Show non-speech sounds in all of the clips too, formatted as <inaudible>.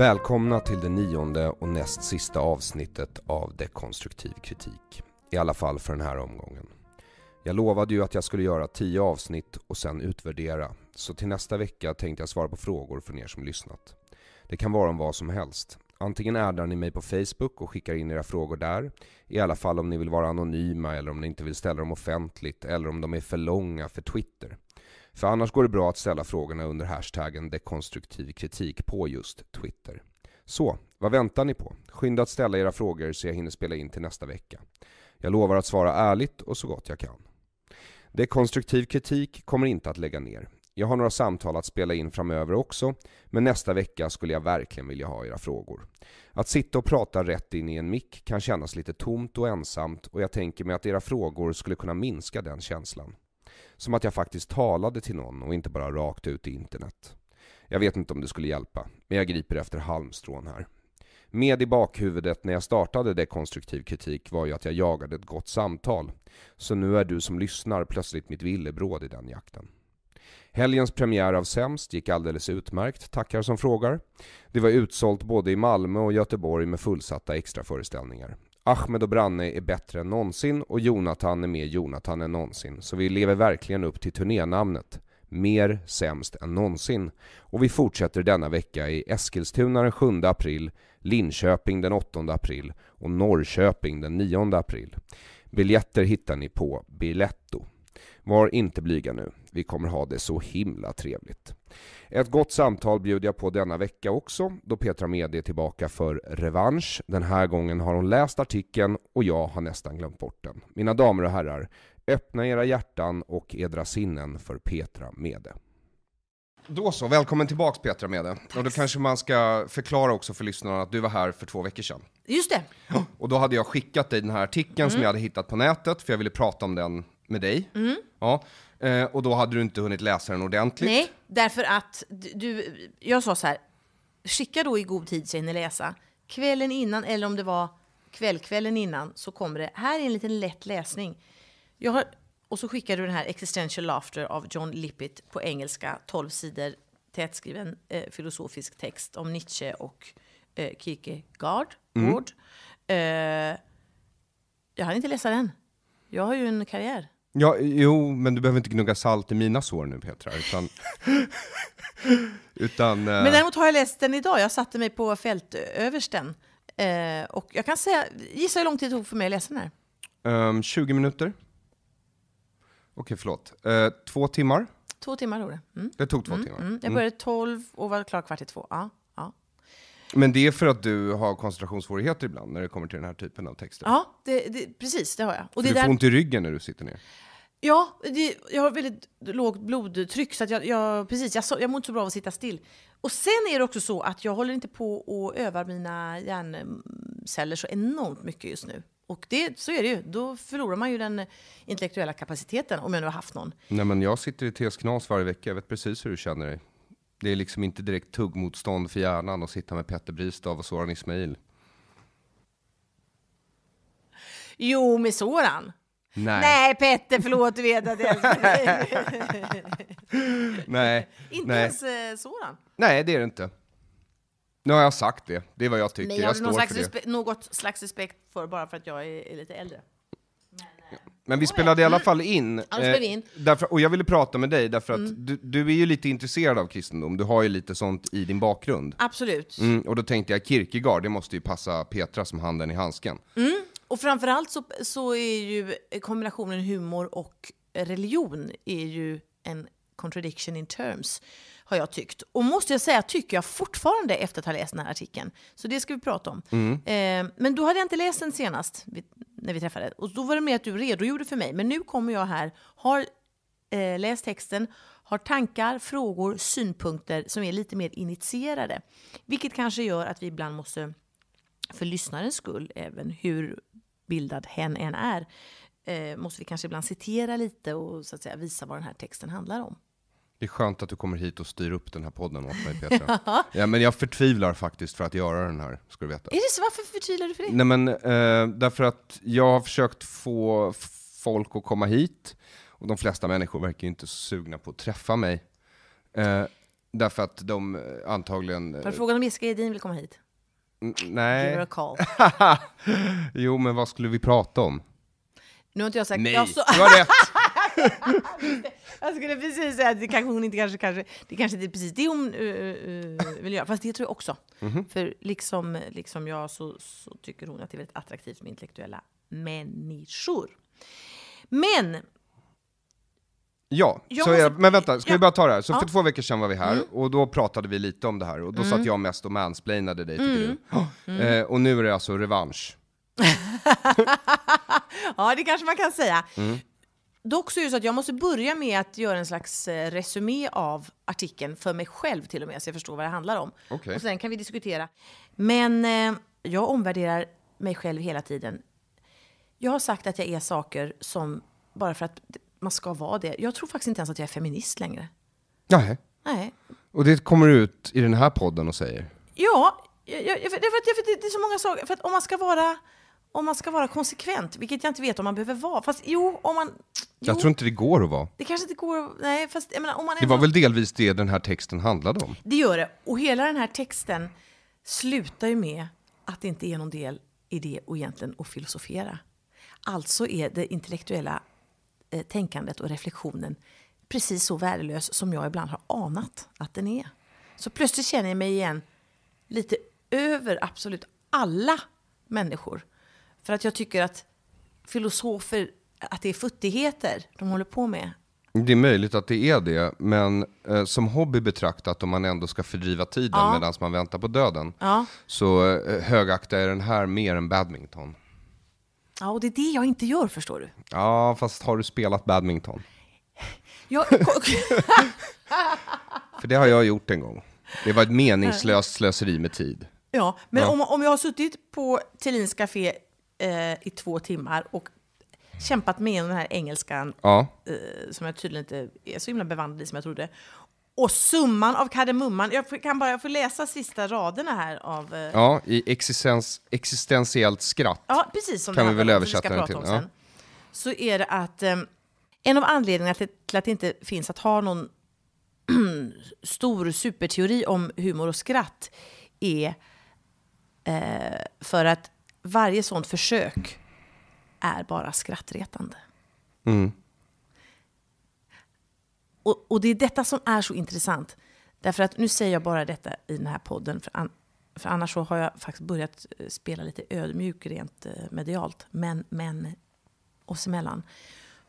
Välkomna till det nionde och näst sista avsnittet av Dekonstruktiv kritik. I alla fall för den här omgången. Jag lovade ju att jag skulle göra tio avsnitt och sen utvärdera, så till nästa vecka tänkte jag svara på frågor från er som lyssnat. Det kan vara om vad som helst. Antingen ärdar ni mig på Facebook och skickar in era frågor där, i alla fall om ni vill vara anonyma eller om ni inte vill ställa dem offentligt eller om de är för långa för Twitter. För annars går det bra att ställa frågorna under hashtaggen dekonstruktiv kritik på just Twitter. Så, vad väntar ni på? Skynda att ställa era frågor så jag hinner spela in till nästa vecka. Jag lovar att svara ärligt och så gott jag kan. Dekonstruktiv kritik kommer inte att lägga ner. Jag har några samtal att spela in framöver också, men nästa vecka skulle jag verkligen vilja ha era frågor. Att sitta och prata rätt in i en mick kan kännas lite tomt och ensamt och jag tänker mig att era frågor skulle kunna minska den känslan. Som att jag faktiskt talade till någon och inte bara rakt ut i internet. Jag vet inte om det skulle hjälpa, men jag griper efter halmstrån här. Med i bakhuvudet när jag startade dekonstruktiv kritik var ju att jag jagade ett gott samtal. Så nu är du som lyssnar plötsligt mitt villebråd i den jakten. Helgens premiär av Sämst gick alldeles utmärkt, tackar som frågar. Det var utsålt både i Malmö och Göteborg med fullsatta extraföreställningar. Ahmed och Branne är bättre än någonsin och Jonathan är mer Jonathan än någonsin. Så vi lever verkligen upp till turnénamnet. Mer sämst än någonsin. Och vi fortsätter denna vecka i Eskilstuna den 7 april, Linköping den 8 april och Norrköping den 9 april. Biljetter hittar ni på Biletto. Var inte blyga nu. Vi kommer ha det så himla trevligt. Ett gott samtal bjuder jag på denna vecka också, då Petra Mede är tillbaka för revansch. Den här gången har hon läst artikeln och jag har nästan glömt bort den. Mina damer och herrar, öppna era hjärtan och edra sinnen för Petra Mede. Då så, välkommen tillbaka Petra Mede. Tack. Och då kanske man ska förklara också för lyssnarna att du var här för två veckor sedan. Just det. Och då hade jag skickat dig den här artikeln mm. som jag hade hittat på nätet, för jag ville prata om den med dig. Mm. Ja. Eh, och då hade du inte hunnit läsa den ordentligt. Nej, därför att du, jag sa så här, skicka då i god tid så jag hinner läsa. Kvällen innan, eller om det var kvällkvällen innan, så kommer det, här är en liten lätt läsning. Jag har, och så skickade du den här Existential Laughter av John Lippitt på engelska, 12 sidor tätskriven eh, filosofisk text om Nietzsche och eh, Kierkegaard. Mm. Eh, jag hann inte läsa den. Jag har ju en karriär. Ja, jo, men du behöver inte gnugga salt i mina sår nu Petra, utan... <laughs> utan eh- Men däremot har jag läst den idag. Jag satte mig på fältöversten. Eh, och jag kan säga, gissa hur lång tid det tog för mig att läsa den här? Um, ehm, 20 minuter. Okej, förlåt. Eh, två timmar? Två timmar tog det. Mm. Det tog två mm, timmar? Mm. Jag mm. började 12 och var klar kvart i två. Ja. Men det är för att du har koncentrationssvårigheter ibland när det kommer till den här typen av texter? Ja, det, det, precis, det har jag. Och det du får där... ont i ryggen när du sitter ner? Ja, det, jag har väldigt lågt blodtryck så att jag, jag precis, jag, jag mår inte så bra av att sitta still. Och sen är det också så att jag håller inte på och övar mina hjärnceller så enormt mycket just nu. Och det, så är det ju. Då förlorar man ju den intellektuella kapaciteten, om jag nu har haft någon. Nej, men jag sitter i TS Knas varje vecka. Jag vet precis hur du känner dig. Det är liksom inte direkt tuggmotstånd för hjärnan att sitta med Petter Bristav och Soran Ismail. Jo, med Soran. Nej. Nej, Petter, förlåt, du vet att jag <laughs> Nej. Inte nej. ens Soran. Eh, nej, det är det inte. Nu har jag sagt det. Det är vad jag tycker. Men jag, jag står för det. något slags respekt för bara för att jag är, är lite äldre. Men vi spelade i alla mm. fall in. Ja, spelade in. Eh, därför, och jag ville prata med dig därför att mm. du, du, är ju lite intresserad av kristendom, du har ju lite sånt i din bakgrund. Absolut. Mm, och då tänkte jag Kierkegaard, det måste ju passa Petra som handen i handsken. Mm. Och framförallt så, så är ju kombinationen humor och religion är ju en contradiction in terms, har jag tyckt. Och måste jag säga tycker jag fortfarande efter att ha läst den här artikeln. Så det ska vi prata om. Mm. Eh, men då hade jag inte läst den senast när vi träffades. Och då var det mer att du redogjorde för mig. Men nu kommer jag här, har eh, läst texten, har tankar, frågor, synpunkter som är lite mer initierade. Vilket kanske gör att vi ibland måste, för lyssnarens skull, även hur bildad hen än är, eh, måste vi kanske ibland citera lite och så att säga, visa vad den här texten handlar om. Det är skönt att du kommer hit och styr upp den här podden åt mig Petra. <laughs> ja. men jag förtvivlar faktiskt för att göra den här, ska du veta. Är det så? Varför förtvivlar du för det? Nej men, eh, därför att jag har försökt få folk att komma hit, och de flesta människor verkar ju inte så sugna på att träffa mig. Eh, därför att de eh, antagligen... Eh, har du frågat om Jessica Edin vill komma hit? N nej. <laughs> jo men vad skulle vi prata om? Nu har inte jag sagt... Nej, jag så... du har rätt! <laughs> jag skulle precis säga att det kanske hon inte kanske, kanske det kanske inte är precis det hon uh, uh, vill göra. Fast det tror jag också. Mm -hmm. För liksom, liksom jag så, så tycker hon att det är väldigt attraktivt med intellektuella människor. Men Ja, så är, men vänta, ska ja. vi bara ta det här? Så ja. för två veckor sedan var vi här mm. och då pratade vi lite om det här och då mm. satt jag mest och mansplainade dig tycker mm. du. Oh. <gasps> Mm. Eh, och nu är det alltså revansch. <laughs> ja, det kanske man kan säga. Mm. Dock så är det så att jag måste börja med att göra en slags eh, resumé av artikeln för mig själv till och med, så jag förstår vad det handlar om. Okay. Och sen kan vi diskutera. Men eh, jag omvärderar mig själv hela tiden. Jag har sagt att jag är saker som, bara för att man ska vara det. Jag tror faktiskt inte ens att jag är feminist längre. Nej. Nej. Och det kommer du ut i den här podden och säger? Ja, jag, jag, för, för, för det, det är så många saker. För att om man ska vara om man ska vara konsekvent, vilket jag inte vet om man behöver vara. Fast jo, om man... Jo, jag tror inte det går att vara. Det kanske inte går att... Nej, fast jag menar, om man... Det var ändå, väl delvis det den här texten handlade om? Det gör det. Och hela den här texten slutar ju med att det inte är någon del i det och egentligen att filosofera. Alltså är det intellektuella eh, tänkandet och reflektionen precis så värdelös som jag ibland har anat att den är. Så plötsligt känner jag mig igen lite över absolut alla människor för att jag tycker att filosofer, att det är futtigheter de håller på med. Det är möjligt att det är det, men eh, som hobby betraktat, om man ändå ska fördriva tiden ja. medan man väntar på döden, ja. så eh, högaktar jag den här mer än badminton. Ja, och det är det jag inte gör, förstår du. Ja, fast har du spelat badminton? <laughs> Jag... För det har jag gjort en gång. Det var ett meningslöst slöseri med tid. Ja, men ja. Om, om jag har suttit på Thelins Café eh, i två timmar och kämpat med igenom den här engelskan, ja. eh, som jag tydligen inte är så himla bevandrad i som jag trodde. Och summan av kardemumman, jag kan bara få läsa sista raderna här av... Eh, ja, i existens, existentiellt skratt. Ja, precis som kan vi väl översätta den till. Ja. Så är det att eh, en av anledningarna till, till att det inte finns att ha någon <clears throat> stor superteori om humor och skratt är eh, för att varje sånt försök är bara skrattretande. Mm. Och, och, det är detta som är så intressant. Därför att nu säger jag bara detta i den här podden. För, an, för annars så har jag faktiskt börjat eh, spela lite ödmjuk rent eh, medialt. Men, men oss emellan.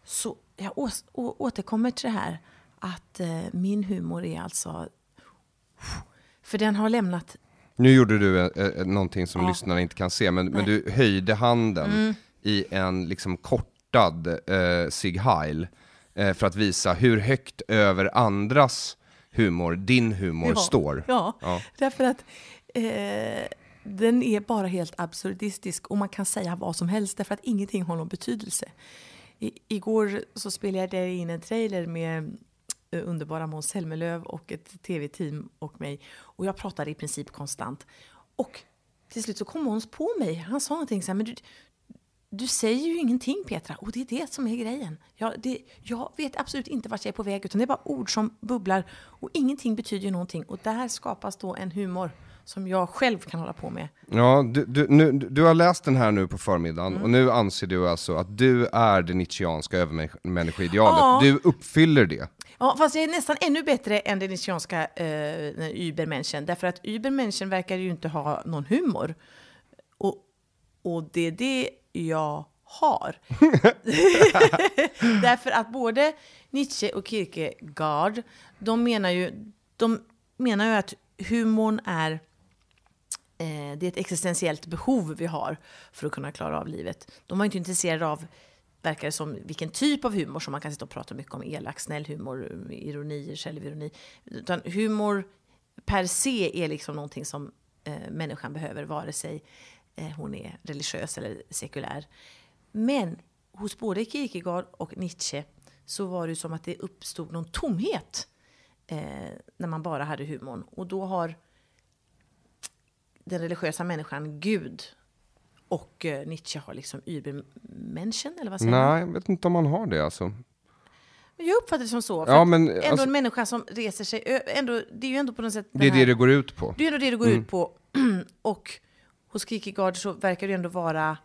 Så jag å, å, återkommer till det här att eh, min humor är alltså... För den har lämnat nu gjorde du eh, eh, någonting som ja. lyssnarna inte kan se, men, men du höjde handen mm. i en liksom kortad eh, Sig Heil eh, för att visa hur högt över andras humor din humor ja. står. Ja. ja. därför att eh, den är bara helt absurdistisk och man kan säga vad som helst därför att ingenting har någon betydelse. I, igår så spelade jag in en trailer med Eh, underbara Måns Zelmerlöw och ett tv-team och mig. Och jag pratade i princip konstant. Och till slut så kom Måns på mig. Han sa någonting så här, men du, du säger ju ingenting Petra och det är det som är grejen. Jag, det, jag vet absolut inte vart jag är på väg utan det är bara ord som bubblar och ingenting betyder någonting. Och där skapas då en humor som jag själv kan hålla på med. Ja, du, du, nu, du har läst den här nu på förmiddagen mm. och nu anser du alltså att du är det nietzscheanska övermänniskoidealet. Du uppfyller det. Ja, fast jag är nästan ännu bättre än det nietzscheanska eh, Übermenschen. Därför att Übermenschen verkar ju inte ha någon humor. Och, och det är det jag har. <laughs> <laughs> Därför att både Nietzsche och Kierkegaard, de menar ju, de menar ju att humorn är Eh, det är ett existentiellt behov vi har för att kunna klara av livet. De var inte intresserade av, verkar det som, vilken typ av humor som man kan sitta och prata mycket om, elak, snäll humor, eh, ironi, självironi. Utan humor per se är liksom någonting som eh, människan behöver, vare sig eh, hon är religiös eller sekulär. Men hos både Kierkegaard och Nietzsche så var det ju som att det uppstod någon tomhet eh, när man bara hade humorn. Och då har den religiösa människan Gud. Och eh, Nietzsche har liksom Übermenschen, eller vad säger man? jag vet inte om han har det alltså. Jag uppfattar det som så. Ja, men, ändå alltså- en människa som reser sig, ändå, det är ju ändå på något sätt... Det är här- det det går ut på. Det är ändå det det går ut mm. på. <clears throat> Och hos Kierkegaard så verkar det ändå vara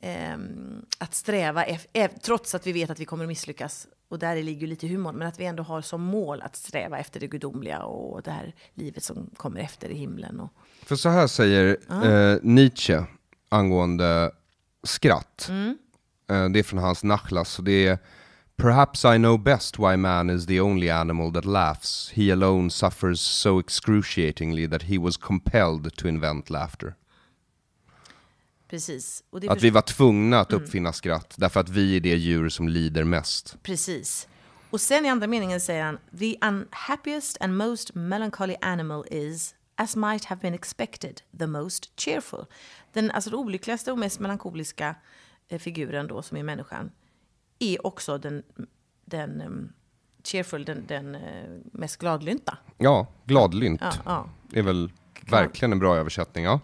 ehm, att sträva, eff- trots att vi vet att vi kommer att misslyckas, och där ligger lite humorn, men att vi ändå har som mål att sträva efter det gudomliga och det här livet som kommer efter i himlen. Och... För så här säger eh, Nietzsche angående skratt. Mm. Eh, det är från hans Nachlas, och det är Perhaps I know best why man is the only animal that laughs. He alone suffers so excruciatingly that he was compelled to invent laughter. Precis. att vi var tvungna att mm. uppfinna mm. skratt därför att vi är det djur som lider mest. Precis. Och sen i andra meningen säger han The unhappiest and most melancholy animal is as might have been expected the most cheerful. Den alltså olyckligaste och mest melankoliska eh, figuren då som är människan är också den, den um, cheerful, den, den uh, mest gladlynta. Ja, gladlynt. Ja, ja. är väl verkligen en bra översättning. Ja.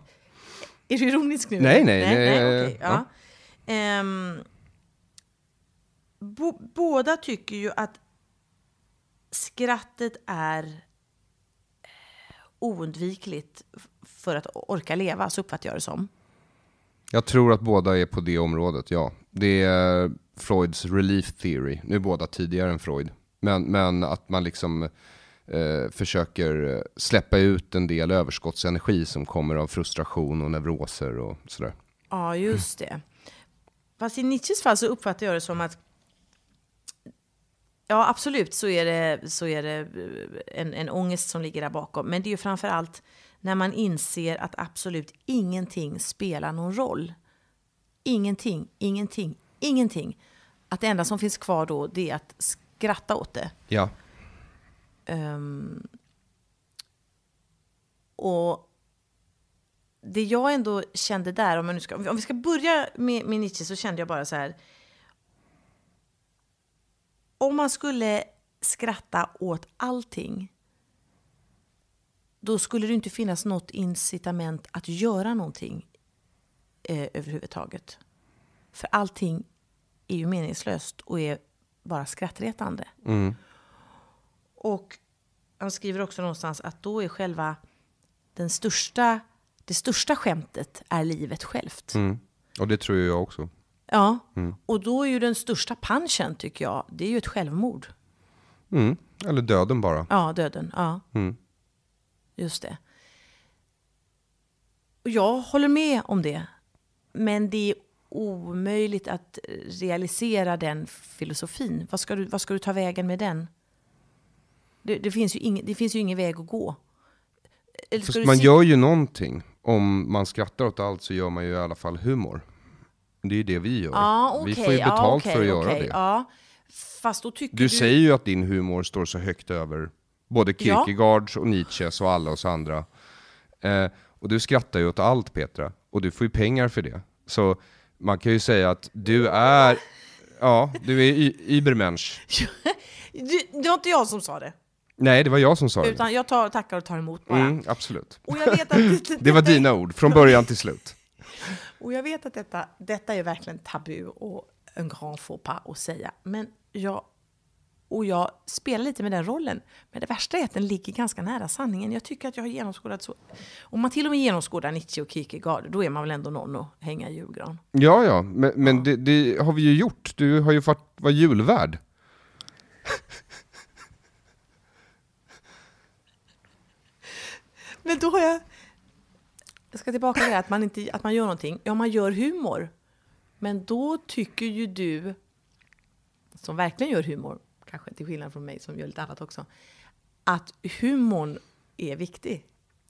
Är du ironisk nu? Nej, nej. nej, nej, nej okay. ja. Ja. Um, bo, båda tycker ju att skrattet är eh, oundvikligt för att orka leva, så uppfattar jag det som. Jag tror att båda är på det området, ja. Det är Freuds relief theory. Nu är båda tidigare än Freud. Men, men att man liksom eh, försöker eh, släppa ut en del överskottsenergi som kommer av frustration och neuroser och sådär. Ja, just det. Fast i Nietzsches fall så uppfattar jag det som att Ja, absolut så är det, så är det eh, en, en ångest som ligger där bakom. Men det är ju framför allt när man inser att absolut ingenting spelar någon roll. Ingenting, ingenting, ingenting. Att det enda som finns kvar då, det är att skratta åt det. Ja. Um, och det jag ändå kände där, om, nu ska, om vi ska börja med, med Nietzsche så kände jag bara så här. Om man skulle skratta åt allting då skulle det inte finnas något incitament att göra någonting eh, överhuvudtaget. För allting är ju meningslöst och är bara skrattretande. Mm. Och han skriver också någonstans att då är själva den största, det största skämtet är livet självt. Mm. Och det tror jag också. Ja, mm. och då är ju den största punchen tycker jag, det är ju ett självmord. Mm. Eller döden bara. Ja, döden. Ja. Mm. Just det. Och jag håller med om det. Men det är omöjligt att realisera den filosofin. Vad ska du, vad ska du ta vägen med den? Det, det finns ju ing, det finns ju ingen väg att gå. man se... gör ju någonting. Om man skrattar åt allt så gör man ju i alla fall humor. Det är ju det vi gör. Ah, okay, vi får ju ah, betalt ah, okay, för att göra okay, det. Ah. Fast då tycker du, du säger ju att din humor står så högt över både Kierkegaards ja. och Nietzsches och alla oss andra. Eh, och du skrattar ju åt allt Petra, och du får ju pengar för det. Så man kan ju säga att du är, ja, du är übermensch. <laughs> det var inte jag som sa det. Nej, det var jag som sa det. Utan jag tar, tackar och tar emot bara. Mm, absolut. Och jag vet att <laughs> det, var dina ord, från början till slut. <laughs> Och jag vet att detta, detta är verkligen tabu och en grand faux pas att säga. Men jag, och jag spelar lite med den rollen. Men det värsta är att den ligger ganska nära sanningen. Jag tycker att jag har genomskådat så. Om man till och med genomskådar Nietzsche och Kierkegaard, då är man väl ändå någon att hänga i julgran. Ja, ja, men, men ja. Det, det, har vi ju gjort. Du har ju varit var julvärd. <laughs> Men då har jag... Jag ska tillbaka till det att man, inte, att man gör någonting. Ja, man gör humor. Men då tycker ju du, som verkligen gör humor, kanske till skillnad från mig som gör lite annat också, att humorn är viktig.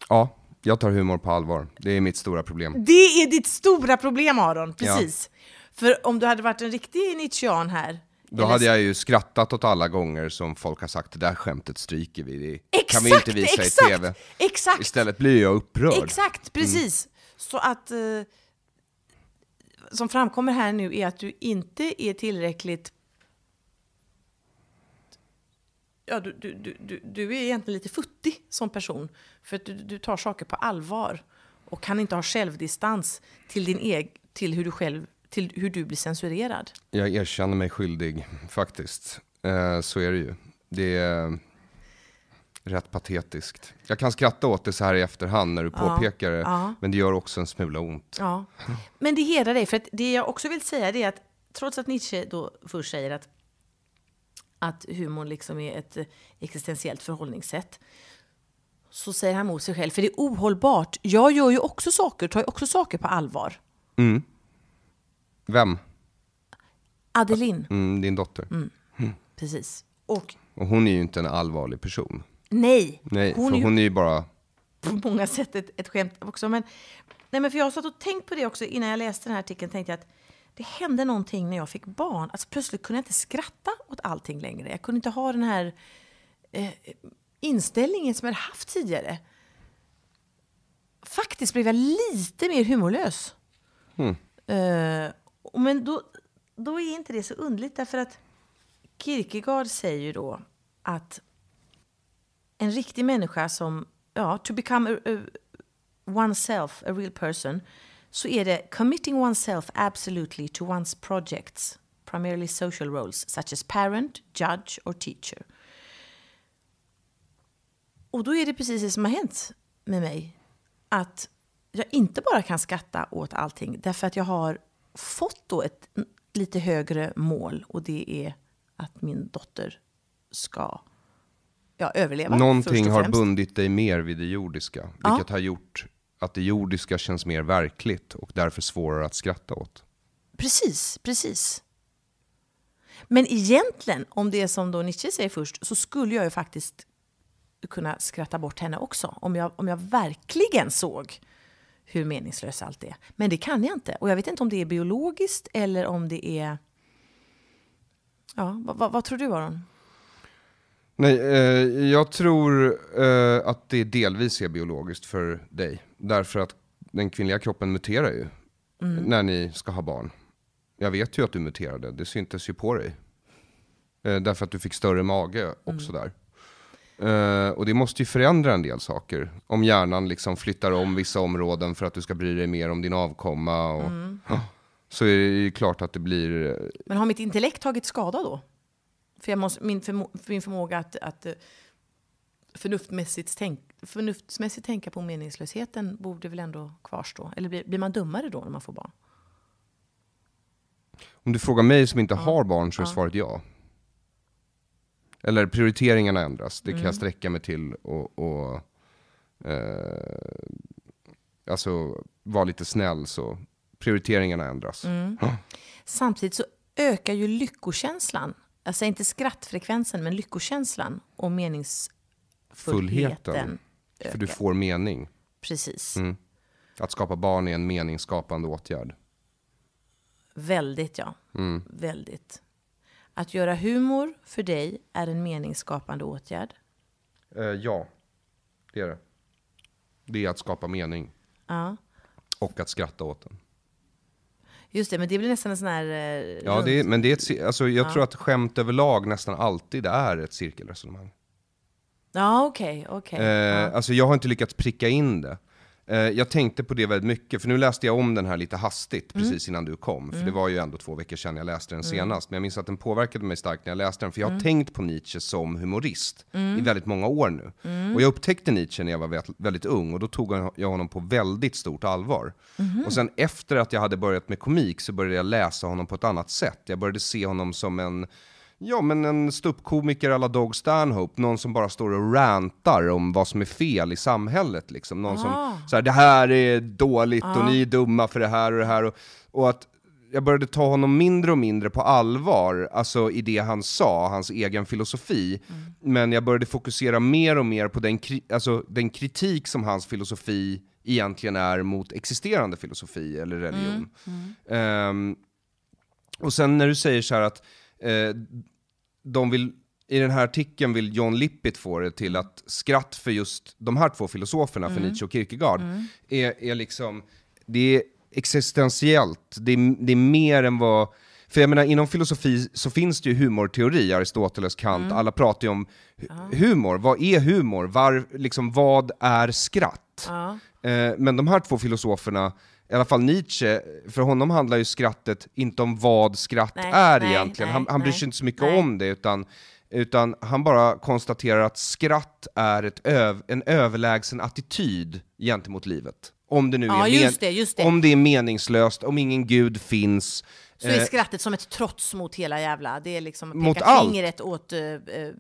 Ja, jag tar humor på allvar. Det är mitt stora problem. Det är ditt stora problem, Aron. Precis. Ja. För om du hade varit en riktig Nietzschean här, då hade jag ju skrattat åt alla gånger som folk har sagt det där skämtet stryker vi, det exakt, kan vi inte visa exakt, i TV. Exakt! Istället blir jag upprörd. Exakt, mm. precis. Mm. Så att... Eh, som framkommer här nu är att du inte är tillräckligt... Ja, du, du, du, du är egentligen lite futtig som person. För att du, du tar saker på allvar och kan inte ha självdistans till, din eg, till hur du själv till hur du blir censurerad. Jag erkänner mig skyldig, faktiskt. Eh, så är det ju. Det är rätt patetiskt. Jag kan skratta åt det så här i efterhand när du påpekar det, ja. men det gör också en smula ont. Ja. Men det hedrar dig, för det jag också vill säga är att trots att Nietzsche då först säger att, att humorn liksom är ett existentiellt förhållningssätt, så säger han mot sig själv, för det är ohållbart. Jag gör ju också saker, tar ju också saker på allvar. Mm. Vem? Adeline. Mm, din dotter. Mm. mm. Precis. Och, Och hon är ju inte en allvarlig person. nej, Nej, hon, för är ju hon är ju bara... på många sätt ett, ett skämt också. Men, nej, men för jag satt och tänkt på det också innan jag läste den här artikeln. Tänkte jag att det hände någonting när jag fick barn. Alltså, plötsligt kunde jag inte skratta åt allting längre. Jag kunde inte ha den här eh, inställningen som jag hade haft tidigare. Faktiskt blev jag lite mer humorlös. Mm. Eh, men då, då är inte det så underligt därför att Kierkegaard säger ju då att en riktig människa som, ja, to become a, a, oneself, a real person, så är det committing oneself absolutely to one's projects, primarily social roles, such as parent, judge or teacher. Och då är det precis det som har hänt med mig. Att jag inte bara kan skatta åt allting därför att jag har fått då ett lite högre mål och det är att min dotter ska ja, överleva. Någonting har bundit dig mer vid det jordiska, vilket ja. har gjort att det jordiska känns mer verkligt och därför svårare att skratta åt. Precis, precis. Men egentligen, om det är som då Nietzsche säger först, så skulle jag ju faktiskt kunna skratta bort henne också. Om jag, om jag verkligen såg hur meningslöst allt är. Men det kan jag inte. Och jag vet inte om det är biologiskt eller om det är... Ja, vad, vad tror du Aron? Nej, eh, jag tror eh, att det delvis är biologiskt för dig. Därför att den kvinnliga kroppen muterar ju mm. när ni ska ha barn. Jag vet ju att du muterade, det syntes ju på dig. Eh, därför att du fick större mage också mm. där. Uh, och det måste ju förändra en del saker. Om hjärnan liksom flyttar om vissa områden för att du ska bry dig mer om din avkomma. Och, mm. uh, så är det ju klart att det blir... Eh, Men har mitt intellekt tagit skada då? För, måste, min, förmo för min förmåga att, att eh, förnuftmässigt, tänk, förnuftsmässigt tänka på meningslösheten borde väl ändå kvarstå? Eller blir, blir man dummare då när man får barn? Om du frågar mig som inte ja. har barn så är ja. svaret ja. Eller prioriteringarna ändras, det kan mm. jag sträcka mig till och, och eh, alltså vara lite snäll så prioriteringarna ändras. Mm. Samtidigt så ökar ju lyckokänslan, alltså inte skrattfrekvensen men lyckokänslan och meningsfullheten. Fullheten. Ökar. För du får mening. Precis. Mm. Att skapa barn är en meningsskapande åtgärd. Väldigt ja, mm. väldigt. Att göra humor för dig är en meningsskapande åtgärd? Eh, ja, det är det. Det är att skapa mening. Ja. Och att skratta åt den. Just det, men det blir nästan en sån här... Eh, ja, det är, men det är ett, alltså, jag ja. tror att skämt överlag nästan alltid är ett cirkelresonemang. Ja, okej. Okay, okay. Eh, ja. Alltså jag har inte lyckats pricka in det. Eh, jag tänkte på det väldigt mycket, för nu läste jag om den här lite hastigt mm. precis mm. innan du kom. För mm. det var ju ändå två veckor sedan jag läste den mm. senast. Men jag minns att den påverkade mig starkt när jag läste den. För jag har mm. tänkt på Nietzsche som humorist i väldigt många år nu. Och jag upptäckte Nietzsche när jag var väldigt ung och då tog jag honom på väldigt stort allvar. Mm-hmm. Och sen efter att jag hade börjat med komik så började jag läsa honom på ett annat sätt. Jag började se honom som en Ja, men en ståuppkomiker alla Dog Stanhope, någon som bara står och rantar om vad som är fel i samhället liksom. Någon ah. som säger det här är dåligt ah. och ni är dumma för det här och det här. och, och att jag började ta honom mindre och mindre på allvar, alltså i det han sa, hans egen filosofi. Mm. Men jag började fokusera mer och mer på den, kri alltså, den kritik som hans filosofi egentligen är mot existerande filosofi eller religion. Mm. Mm. Um, och sen när du säger så att Eh, de vill, I den här artikeln vill John Lippitt få det till att skratt för just de här två filosoferna, mm. Nietzsche och Kierkegaard, mm. är, är liksom, det är existentiellt, det är, det är mer än vad för jag menar, inom filosofi så finns det ju humorteori, Aristoteles, Kant, mm. alla pratar ju om hu humor. Vad är humor? Var, liksom, vad är skratt? Eh, men de här två filosoferna i alla fall Nietzsche, för honom handlar ju skrattet inte om vad skratt nej, är nej, egentligen. Nej, han han bryr sig inte så mycket om det, utan, utan han bara konstaterar att skratt är ett öv, en överlägsen attityd gentemot livet. Om det nu ja, är, men, det, det. Om det är meningslöst, om ingen gud finns, så är eh, skrattet som ett trots mot hela jävla, det är liksom att peka allt. fingret åt äh,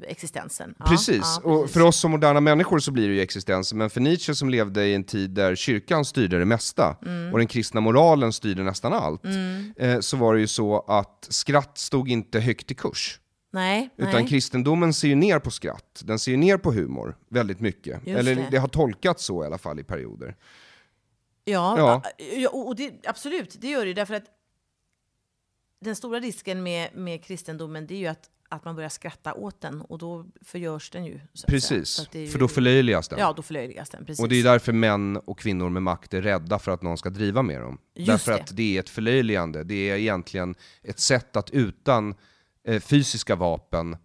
existensen. precis. Ja, precis. och för oss som moderna människor så blir det ju existensen, men för Nietzsche som levde i en tid där kyrkan styrde det mesta mm. och den kristna moralen styrde nästan allt, mm. eh, så var det ju så att skratt stod inte högt i kurs. Nej, Utan nej. kristendomen ser ju ner på skratt, den ser ju ner på humor väldigt mycket. Just Eller det. det har tolkats så i alla fall i perioder. Ja, ja. och det, absolut, det gör det därför att den stora risken med, med kristendomen det är ju att, att man börjar skratta åt den och då förgörs den ju. precis, ju, för då förlöjligas den. Ja, då förlöjligas den. Precis. Och det är därför män och kvinnor med makt är rädda för att någon ska driva med dem. Just därför det. att det är ett förlöjligande. Det är egentligen ett sätt att utan eh, fysiska vapen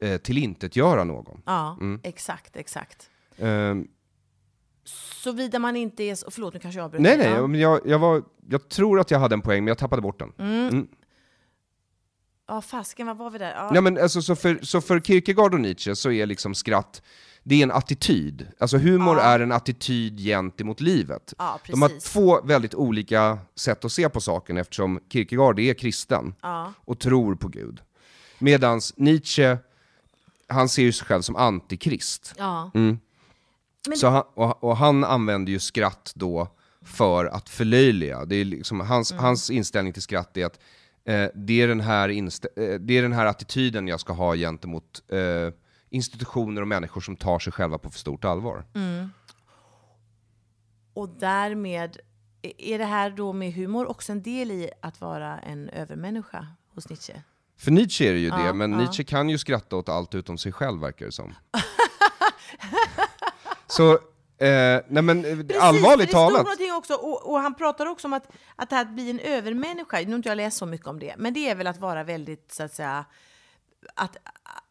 eh, tillintetgöra någon. Ja, mm. exakt, exakt. Um, Såvida man inte är Förlåt, nu kanske jag avbryter. Nej, nej, jag, jag, var, jag tror att jag hade en poäng, men jag tappade bort den. Mm. Mm. Ja, fasken, vad var vi där? Ja. Nej, men alltså, så, för, så för Kierkegaard och Nietzsche så är liksom skratt det är en attityd. Alltså humor ja. är en attityd gentemot livet. Ja, de har två väldigt olika sätt att se på saken eftersom Kierkegaard är kristen ja. och tror på Gud. Medan Nietzsche, han ser ju sig själv som antikrist. Mm. Men... Så han, och, och, han använder ju skratt då för att förlöjliga. Det är liksom, hans, mm. hans inställning till skratt är att Eh, det, är den här instä- eh, det är den här attityden jag ska ha gentemot eh, institutioner och människor som tar sig själva på för stort allvar. Mm. Och därmed, e-, är det här då med humor också en del i att vara en övermänniska hos Nietzsche? För Nietzsche är det ju ja, det, men ja. Nietzsche kan ju skratta åt allt utom sig själv verkar det som. <laughs> Så Eh, nej men eh, Precis, allvarligt det talat. Någonting också, och, och, han pratar också om att, att det här att bli en övermänniska, nu har inte jag läst så mycket om det, men det är väl att vara väldigt så att säga, att,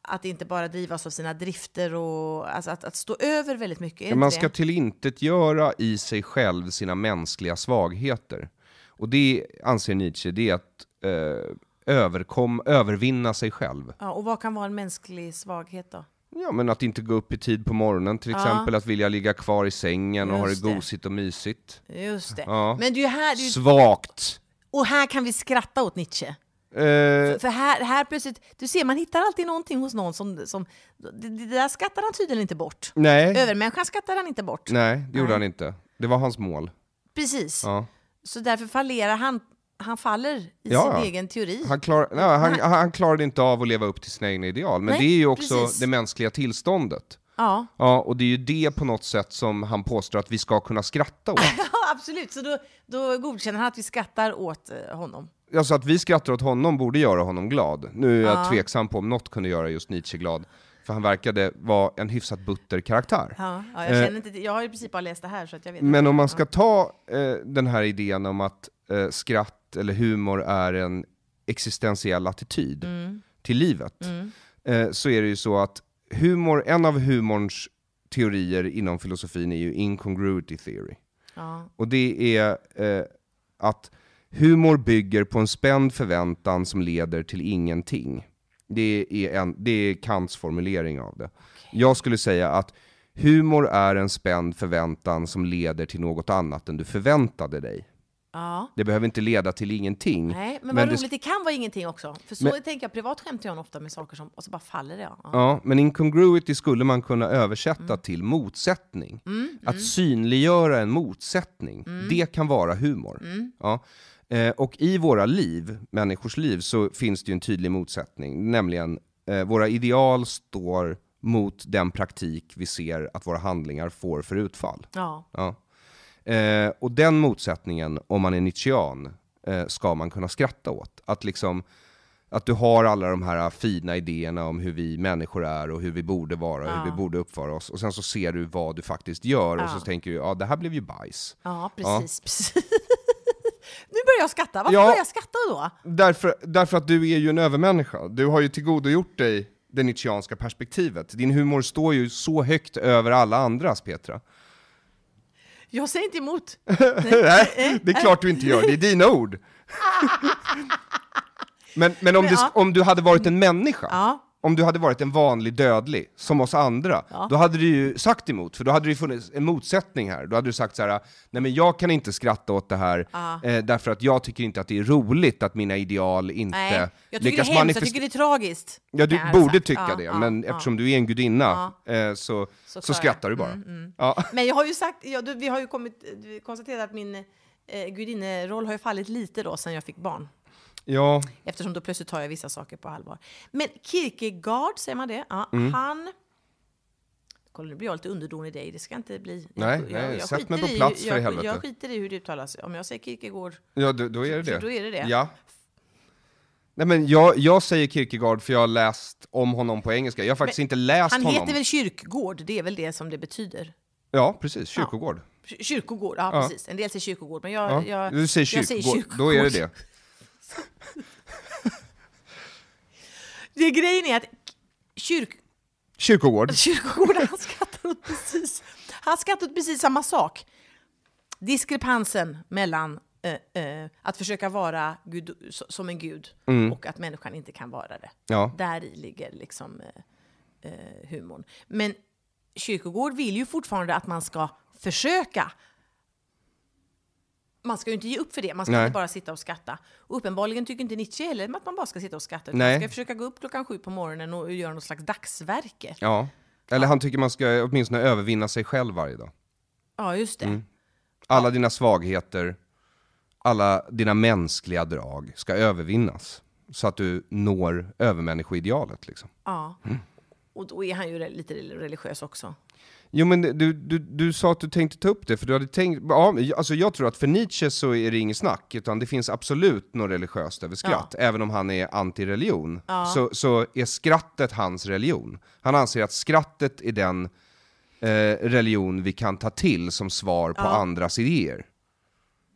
att inte bara drivas av sina drifter och alltså att, att stå över väldigt mycket. Ja, man ska tillintetgöra i sig själv sina mänskliga svagheter. Och det anser Nietzsche, det är att eh, överkom, övervinna sig själv. Ja, och vad kan vara en mänsklig svaghet då? Ja men att inte gå upp i tid på morgonen till exempel, att vilja ligga kvar i sängen Just och ha det, det gosigt och mysigt. Just det. Ja. Men det är här, det är... Svagt! Och här kan vi skratta åt Nietzsche. Uh, för, för, här, här plötsligt, du ser man hittar alltid någonting hos någon som, som det, det där skattar han tydligen inte bort. Nej. Övermänniskan skattar han inte bort. Nej, det gjorde nej. han inte. Det var hans mål. Precis. Ja. Så därför fallerar han han faller i ja, sin ja. egen teori. Han, klar, nej, han, han, klarade inte av att leva upp till sina egna ideal, men nej, det är ju också precis. det mänskliga tillståndet. Ja. ja. Och det är ju det på något sätt som han påstår att vi ska kunna skratta åt. <laughs> ja, absolut. Så då, då godkänner han att vi skrattar åt eh, honom. Alltså att vi skrattar åt honom borde göra honom glad. Nu är jag ja. tveksam på om något kunde göra just Nietzsche glad för han verkade vara en hyfsat butter karaktär. Ja, ja, jag, känner eh, inte, jag har i princip bara läst det här så jag vet Men inte. om man ska ta eh, den här idén om att eh, skratt eller humor är en existentiell attityd mm. till livet, mm. Eh, så är det ju så att humor, en av humorns teorier inom filosofin är ju incongruity theory. Ja. Och det är eh, att humor bygger på en spänd förväntan som leder till ingenting. Det är, en, det är Kants formulering av det. Okay. Jag skulle säga att humor är en spänd förväntan som leder till något annat än du förväntade dig. Ja. Det behöver inte leda till ingenting. Nej, men, men vad roligt, det... det kan vara ingenting också. För så men... tänker jag, privat skämtar jag ofta med saker som, och så bara faller det. Ja, ja men incongruity skulle man kunna översätta mm. till motsättning. Mm, att mm. synliggöra en motsättning, mm. det kan vara humor. Mm. Ja. Eh, och i våra liv, människors liv, så finns det ju en tydlig motsättning, nämligen eh, våra ideal står mot den praktik vi ser att våra handlingar får för utfall. Ja. ja. Eh, och den motsättningen, om man är Nietzschean, eh, ska man kunna skratta åt. Att, liksom, att du har alla de här fina idéerna om hur vi människor är och hur vi borde vara och ja. hur vi borde uppföra oss. Och sen så ser du vad du faktiskt gör ja. och så tänker du, ja det här blev ju bajs. Ja, precis. Ja. precis. <laughs> Nu börjar jag skratta, varför ja, börjar jag skratta då? Därför, därför att du är ju en övermänniska. Du har ju tillgodogjort dig det nietzscheanska perspektivet. Din humor står ju så högt över alla andras, Petra. Jag säger inte emot. <laughs> Nej, eh, eh. det är klart du inte gör, det är dina ord. <laughs> men, men, om, men, du, ja. om du hade varit en människa, ja om du hade varit en vanlig dödlig, som oss andra, ja. då hade du ju sagt emot, för då hade det funnits en motsättning här. Då hade du sagt så här, nej men jag kan inte skratta åt det här, eh, därför att jag tycker inte att det är roligt att mina ideal inte nej. Jag tycker det är hemskt, jag tycker det är tragiskt. Ja, du borde sagt. tycka ja, det, ja, men eftersom du är en gudinna eh, så, så, så skrattar du bara. Mm, mm. Men jag har ju sagt, vi har ju kommit, eh, konstaterat att min eh, gudinneroll har ju fallit lite då sen jag fick barn. Ja. Eftersom då plötsligt tar jag vissa saker på allvar. Men Kierkegaard, säger man det? Ja, mm. Han... Kolla, nu blir jag lite underdånig dig. Det ska inte bli... Nej, jag, nej, jag sätt mig på plats i, för jag, helvete. Jag skiter i hur det uttalas. Om jag säger Kierkegaard... Ja, då, då är det det. Då är det det. Ja. Nej, men jag, jag säger Kierkegaard för jag har läst om honom på engelska. Jag har faktiskt men, inte läst han honom. Han heter väl Kyrkgård? Det är väl det som det betyder? Ja, precis. Kyrkogård. Ja. Kyrkogård, ja, ja, precis. En del säger kyrkogård, men jag, ja. jag, du säger kyrkogård. jag säger kyrkogård. Då är det det det grejen är att kyrk... Kyrkogård. Kyrkogård, han skrattar åt precis, han skrattar åt precis samma sak. Diskrepansen mellan eh, eh, att försöka vara gud, som en gud mm. och att människan inte kan vara det. Ja. Där ligger liksom eh, eh, humorn. Men Kyrkogård vill ju fortfarande att man ska försöka man ska ju inte ge upp för det, man ska Nej. inte bara sitta och skratta. Och uppenbarligen tycker inte Nietzsche heller att man bara ska sitta och skratta. Nej. Man ska försöka gå upp klockan sju på morgonen och göra något slags dagsverke. Ja, eller han tycker man ska åtminstone övervinna sig själv varje dag. Ja, just det. Mm. Alla ja. dina svagheter, alla dina mänskliga drag ska övervinnas. Så att du når övermänniskoidealet liksom. Ja. Mm. Och då är han ju lite religiös också. Jo men du, du, du sa att du tänkte ta upp det, för du hade tänkt, ja, alltså jag tror att för Nietzsche så är det inget snack, utan det finns absolut något religiöst över skratt. Ja. Även om han är antireligion, ja. så, så är skrattet hans religion. Han anser att skrattet är den eh, religion vi kan ta till som svar på ja. andras idéer.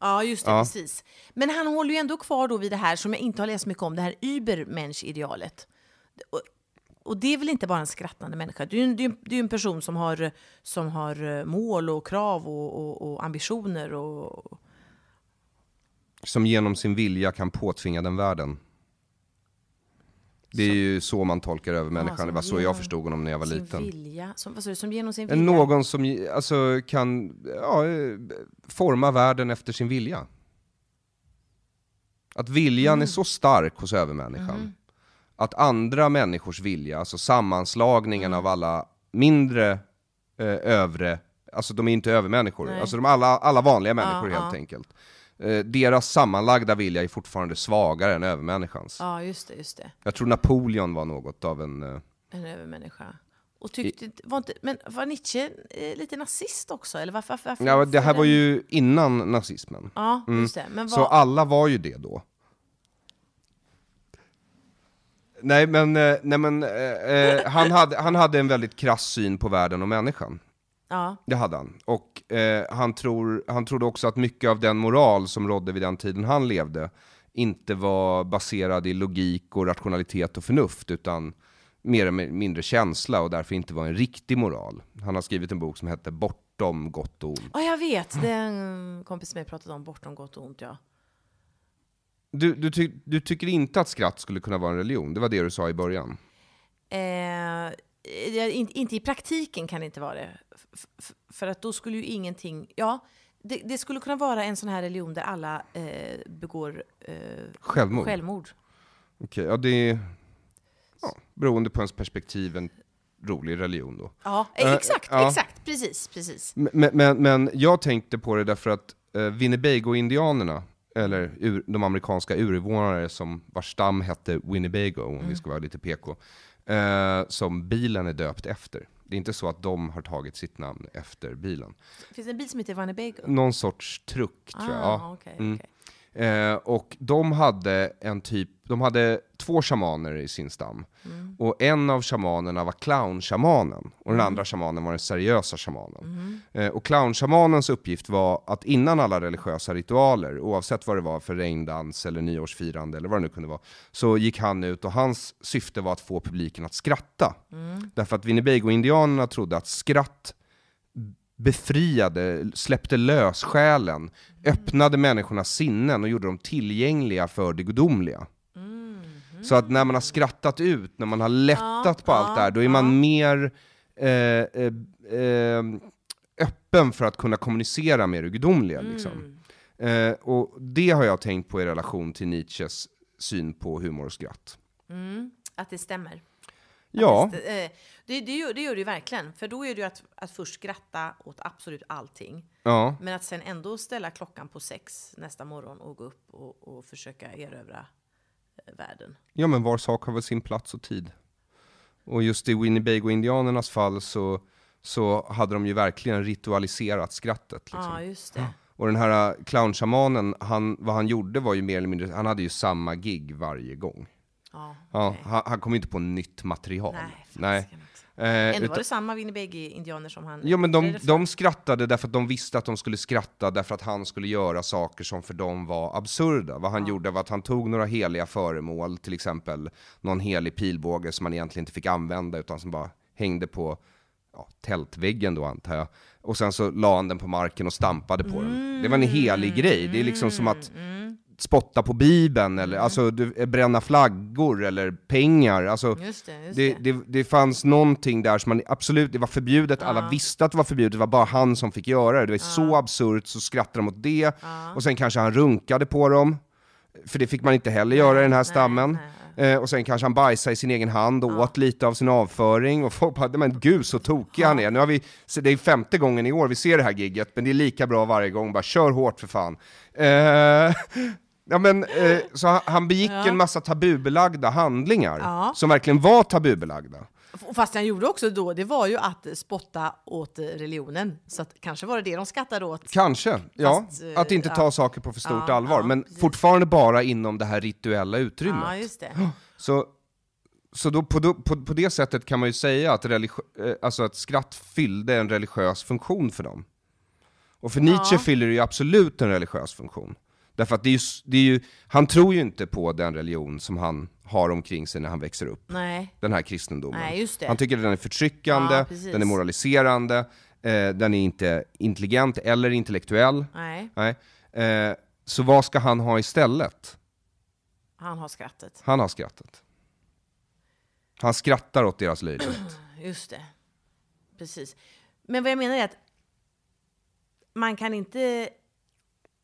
Ja, just det, precis. Men han håller ju ändå kvar då vid det här som jag inte har läst mycket om, det här Übermensch-idealet och det är väl inte bara en skrattande människa? Det är ju en, du är en person som har, som har eh, mål och krav och, och, och ambitioner. Och... Som genom sin vilja kan påtvinga den världen. Det är så. ju så man tolkar övermänniskan. Ja, det var så jag förstod honom när jag var sin liten. Vilja. Som, alltså, som genom sin vilja? Någon som alltså, kan ja, eh, forma världen efter sin vilja. Att viljan mm. är så stark hos övermänniskan. Mm att andra människors vilja, alltså sammanslagningen mm. av alla mindre eh, övre, alltså de är inte övermänniskor, Nej. alltså de alla, alla vanliga människor ja, helt ja. enkelt. Eh, deras sammanlagda vilja är fortfarande svagare än övermänniskans. Ja, just det, just det. Jag tror Napoleon var något av en... Eh, en övermänniska. Och tyckte, var inte, men var Nietzsche eh, lite nazist också? Eller varför, varför, varför ja, det här var ju innan nazismen. Ja, just mm. det. Men var... Så alla var ju det då. Nej men, eh, nej, men eh, eh, han, hade, han hade en väldigt krass syn på världen och människan. Ja. Det hade han. Och eh, han, tror, han trodde också att mycket av den moral som rådde vid den tiden han levde inte var baserad i logik och rationalitet och förnuft, utan mer eller mindre känsla och därför inte var en riktig moral. Han har skrivit en bok som hette Bortom gott och ont. Ja, jag vet. Det är en kompis som jag pratade om, Bortom gott och ont, ja. Du, du, ty du, tycker inte att skratt skulle kunna vara en religion? Det var det du sa i början. Eh, inte, inte i praktiken kan det inte vara det. F för att då skulle ju ingenting... Ja, det, det, skulle kunna vara en sån här religion där alla eh, begår eh, självmord. självmord. Okej, okay, ja det är ja, beroende på ens perspektiv en rolig religion då. Ja, exakt, uh, exakt, ja. precis, precis. Men, men, men jag tänkte på det därför att eh, Winnebago-indianerna eller ur, de amerikanska urinvånare som vars stam hette Winnebago, om mm. vi ska vara lite PK, eh, som bilen är döpt efter. Det är inte så att de har tagit sitt namn efter bilen. Finns det en bil som heter Winnebago? Någon sorts truck ah, tror jag. Ja. Okay, ah, okay. Eh, och de hade en typ, de hade två shamaner i sin stam. Mm. Och en av shamanerna var clownshamanen och den mm. andra shamanen var den seriösa shamanen. Mm. Eh, och clownshamanens uppgift var att innan alla religiösa ritualer, oavsett vad det var för regndans eller nyårsfirande eller vad det nu kunde vara, så gick han ut och hans syfte var att få publiken att skratta. Mm. Därför att Winnebago-indianerna trodde att skratt befriade, släppte lös själen, öppnade människornas sinnen och gjorde dem tillgängliga för det gudomliga. Mm-hmm. Så att när man har skrattat ut, när man har lättat ja, på ja, allt det här, då är ja. man mer eh, eh, eh, öppen för att kunna kommunicera med det gudomliga. Liksom. Mm. Liksom. och det har jag tänkt på i relation till Nietzsches syn på humor och skratt. Mm, att det stämmer. Ja. Eh, det, det, det, gör, det ju verkligen. För då är det ju att, att först skratta åt absolut allting. Ja. Men att sen ändå ställa klockan på sex nästa morgon och gå upp och, och försöka erövra eh, världen. Ja, men var sak har väl sin plats och tid. Och just i Winnebago-indianernas fall så, så hade de ju verkligen ritualiserat skrattet. Liksom. Ja, just det. Och den här eh, clownshamanen, han, vad han gjorde var ju mer eller mindre, han hade ju samma gig varje gång. Ja, ja han, han, kom inte på nytt material. Nej, nej. Eh, Ändå var det samma Winnebago-indianer som han... Ja, men de, de skrattade därför att de visste att de skulle skratta därför att han skulle göra saker som för dem var absurda. Vad han ja. gjorde var att han tog några heliga föremål, till exempel någon helig pilbåge som man egentligen inte fick använda utan som bara hängde på ja, tältväggen då antar jag. Och sen så la han den på marken och stampade på mm. den. Det var en helig grej. Det är liksom som att mm, mm, mm spotta på Bibeln, eller mm. alltså, du, eh, bränna flaggor eller pengar. Alltså, just det, just det, det. det, fanns någonting där som man absolut, det var förbjudet, uh. alla visste att det var förbjudet, det var bara han som fick göra det. Det var uh. så absurt, så skrattade de åt det. Uh. Och sen kanske han runkade på dem, för det fick man inte heller göra i den här nej, stammen. Nej. Eh, och sen kanske han bajsade i sin egen hand och ja. åt lite av sin avföring. Och folk bara, men gud så tokig ja. han är. Nu har vi, det är femte gången i år vi ser det här gigget men det är lika bra varje gång. Bara kör hårt för fan. Eh, Ja, men, eh, <gasps> så han begick ja. en massa tabubelagda handlingar, ja. som verkligen var tabubelagda. Fast han gjorde också då, det var ju att spotta åt religionen. Så att, kanske var det det de skattade åt. Kanske, ja. Fast, eh, att inte ta ja. saker på för stort allvar. men precis. fortfarande bara inom det här rituella utrymmet. <gasps> Så så då, på, på, på, det sättet kan man ju säga att, eh, alltså att skratt fyllde en religiös funktion för dem. Och för ja. Nietzsche fyller det ju absolut en religiös funktion. Därför att det är, ju, det är ju, han tror ju inte på den religion som han har omkring sig när han växer upp. Nej. Den här kristendomen. Nej, han tycker att den är förtryckande, ja, den är moraliserande, eh, den är inte intelligent eller intellektuell. Nej. Nej. Eh, så vad ska han ha istället? Han har skrattet. Han har skrattet. Han skrattar åt deras löjlighet. <clears throat> Just det. Precis. Men vad jag menar är att man kan inte,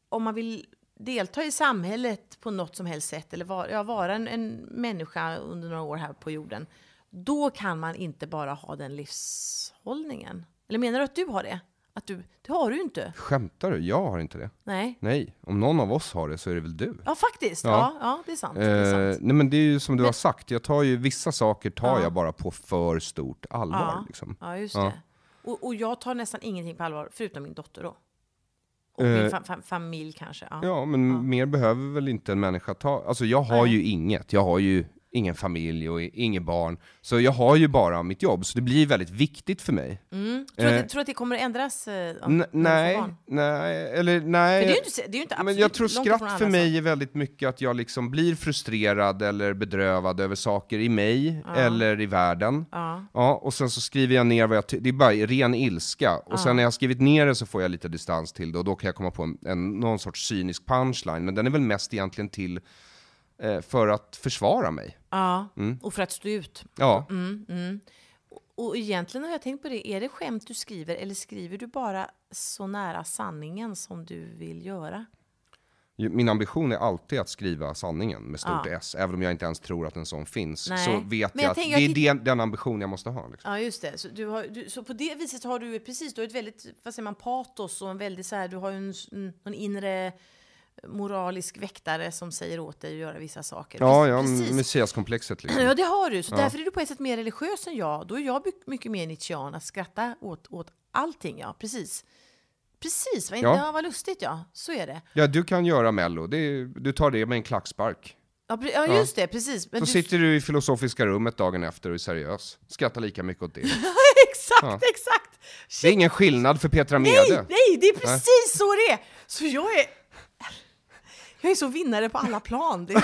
om man vill delta i samhället på något som helst sätt eller var, ja, vara en, en människa under några år här på jorden, då kan man inte bara ha den livshållningen. Eller menar du att du har det? Att du, det har du ju inte. Skämtar du? Jag har inte det. Nej. Nej, om någon av oss har det så är det väl du? Ja, faktiskt. Ja, ja, ja det är sant. Eh, det är eh, sant. nej, men det är ju som du men... har sagt, jag tar ju, vissa saker tar ja. jag bara på för stort allvar. Ja, liksom. ja just det. Och, och jag tar nästan ingenting på allvar, förutom min dotter då. Och min eh, fa fa familj kanske. Ja, ja men ja. mer behöver väl inte en människa ta. Alltså jag har Nej. ju inget. Jag har ju ingen familj och inget barn. Så jag har ju bara mitt jobb, så det blir väldigt viktigt för mig. Mm. Tror du eh. att, det kommer att ändras? Eh, N- nej, nej, eller nej. För det är inte, det är ju inte men jag tror skratt för mig är väldigt mycket att jag liksom blir frustrerad eller bedrövad över saker i mig ja. eller i världen. Ja. ja. och sen så skriver jag ner vad jag tycker. det är bara ren ilska. Och ja. sen när jag skrivit ner det så får jag lite distans till det och då kan jag komma på en, en någon sorts cynisk punchline, men den är väl mest egentligen till Eh, för att försvara mig. Ja, mm. och för att stå ut. Ja. Mm, mm. Och, egentligen har jag tänkt på det, är det skämt du skriver eller skriver du bara så nära sanningen som du vill göra? Min ambition är alltid att skriva sanningen med stort ja. S, även om jag inte ens tror att en sån finns. Nej. Så vet jag, jag att det är Den, den ambition jag måste ha. Liksom. Ja, just det. Så, du har, du, så på det viset har du precis, du har ett väldigt, vad säger man, patos och en väldigt så här, du har en, en, en inre moralisk väktare som säger åt dig att göra vissa saker. Ja, ja Messiaskomplexet. Liksom. Ja, det har du. Så ja. därför är du på ett sätt mer religiös än jag. Då är jag mycket mer nietzschean, att skratta åt, åt allting. Ja, precis. Precis, vad, ja. Ja, vad lustigt ja. Så är det. Ja, du kan göra mello. Det, du tar det med en klackspark. Ja, ja just det, precis. Men så du... sitter du i filosofiska rummet dagen efter och är seriös. Skrattar lika mycket åt det. <laughs> exakt, exakt! Shit. Det är ingen skillnad för Petra Mede. Nej, nej, det är precis nej. så det är. Så jag är jag är så vinnare på alla plan. Det är,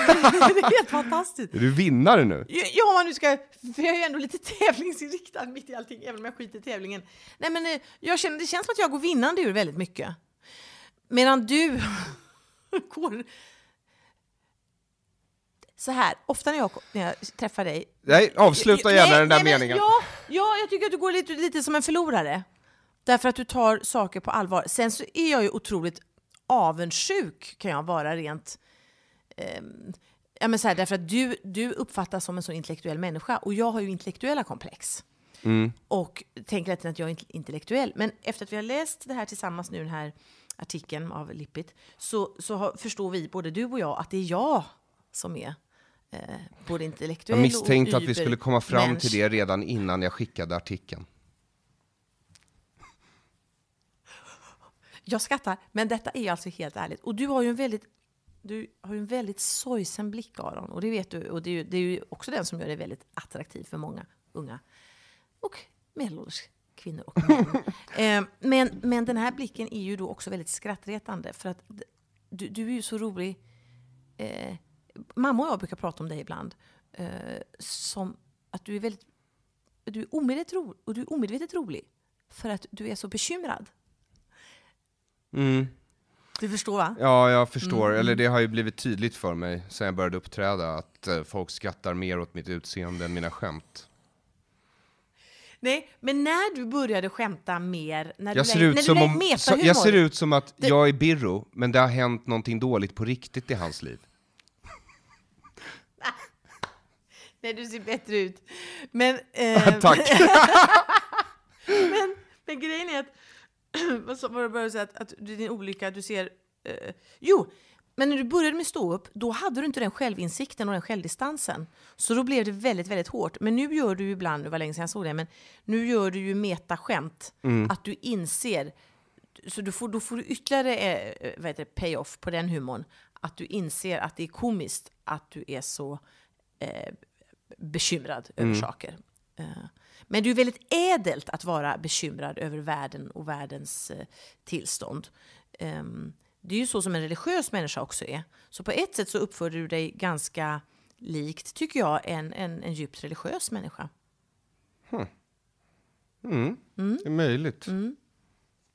<laughs> det är helt fantastiskt. Är du vinnare nu? Ja, nu ska jag... För jag är ändå lite <laughs> tävlingsinriktad mitt i allting, även om jag skiter i tävlingen. Nej, men eh, jag känner, det känns som att jag går vinnande ur väldigt mycket. Medan du <laughs> går... Så här, ofta när jag, när jag träffar dig... Nej, avsluta gärna nej, den där nej, meningen. ja, ja, jag tycker att du går lite, lite som en förlorare. Därför att du tar saker på allvar. Sen så är jag ju otroligt avundsjuk kan jag vara rent... Eh, ja, men så här, därför att du, du uppfattas som en så intellektuell människa och jag har ju intellektuella komplex. Mm. Och tänker att jag är intellektuell. Men efter att vi har läst det här tillsammans nu, den här artikeln av Lippit, så, så har, förstår vi, både du och jag, att det är jag som är eh, både intellektuell och Jag misstänkte och att vi skulle komma fram människa. till det redan innan jag skickade artikeln. Jag skrattar, men detta är alltså helt ärligt. Och du har ju en väldigt du har ju en väldigt sorgsen blick, Aron. Och det vet du. Och det är, ju, det är ju också den som gör dig väldigt attraktiv för många unga och medelålders kvinnor och <laughs> eh, men, men den här blicken är ju då också väldigt skrattretande. För att du, du är ju så rolig. Eh, mamma och jag brukar prata om dig ibland. Eh, som att du är väldigt... Du är ro, och du är omedvetet rolig. För att du är så bekymrad Mm. Du förstår va? Ja, jag förstår. Mm. Eller det har ju blivit tydligt för mig sen jag började uppträda att eh, folk skrattar mer åt mitt utseende än mina skämt. Nej, men när du började skämta mer, när jag du ser ut när som du om, meta, Jag ser ut som att du... jag är Birro, men det har hänt någonting dåligt på riktigt i hans liv. <laughs> Nej, du ser bättre ut. Men... Eh, <laughs> Tack! <laughs> men, men grejen är att <clears throat> Vad sa- var det började säga? Att, att det är din olycka, att du ser... Eh, jo! Men när du började med stå upp, då hade du inte den självinsikten och den självdistansen. Så då blev det väldigt, väldigt hårt. Men nu gör du ju ibland, det var länge sedan jag såg det, men nu gör du ju metaskämt. Mm. Att du inser, så du får, då får du ytterligare eh, eh, vad heter det, pay-off på den humorn. Att du inser att det är komiskt att du är så eh, bekymrad över mm. saker. Eh, men det är väldigt ädelt att vara bekymrad över världen och världens eh, tillstånd. Ehm, det är ju så som en religiös människa också är. Så på ett sätt så uppförde du dig ganska likt, tycker jag, en, en, en djupt religiös människa. Hmm. Mm. Mm. Det är möjligt. Mm.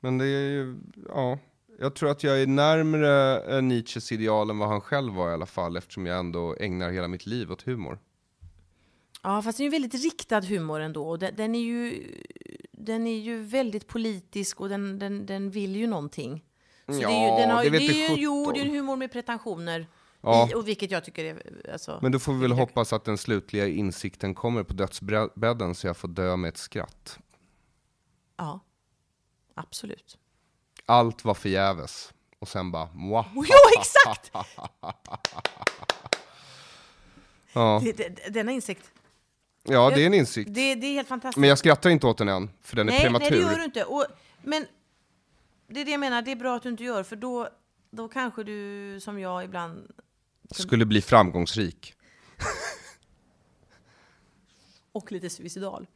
Men det är ju, ja. Jag tror att jag är närmare eh, Nietzsches ideal än vad han själv var i alla fall, eftersom jag ändå ägnar hela mitt liv åt humor. Ja, fast det är ju väldigt riktad humor ändå. den, den, är, ju, den är ju väldigt politisk och den, den, den vill ju någonting. Så ja, det, är ju, den har, det det är ju, Jo, det är en humor med pretensioner. Ja. I, och vilket jag tycker är... Alltså, Men då får vi väl hoppas att den slutliga insikten kommer på dödsbädden så jag får dö med ett skratt. Ja, absolut. Allt var förgäves. Och sen bara... Mwah. <laughs> Jo, exakt! <laughs> ja. Denna insikt Ja, det är en insikt. Det, det är helt fantastiskt. Men jag skrattar inte åt den än, för den nej, är prematur. Nej, det gör du inte. Och, men det är det jag menar, det är bra att du inte gör, för då, då kanske du, som jag ibland... Skulle bli framgångsrik. och lite suicidal.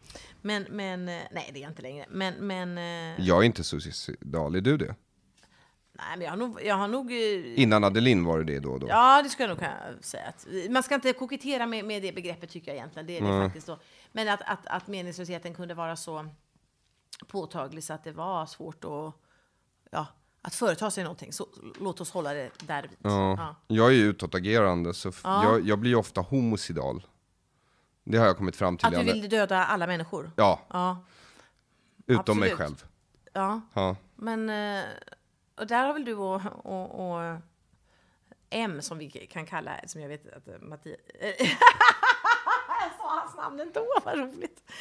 Men, men, eh, nej det är jag inte längre. Men, men... Eh- jag är inte suicidal, är du det? Nej, men jag har nog... Jag har nog eh, Innan Adeline var det det då? då. Ja, det skulle jag nog kunna säga. man ska inte kokettera med, med det begreppet tycker jag egentligen. Det, mm. det faktiskt då. Men att, att, att meningslösheten kunde vara så påtaglig så att det var svårt att, ja, att företa sig någonting. Så låt oss hålla det där Ja. ja. Jag är ju utåtagerande, så ja. jag, jag blir ofta homosidal. Det har jag kommit fram till. Att du vill döda alla människor? Ja. ja. Utom Absolut. mig själv. Ja. ja. Men... Eh, och där har väl du och, och, och M som vi kan kalla, som jag vet att eh, Mattias... <laughs> jag sa hans namn ändå, vad roligt!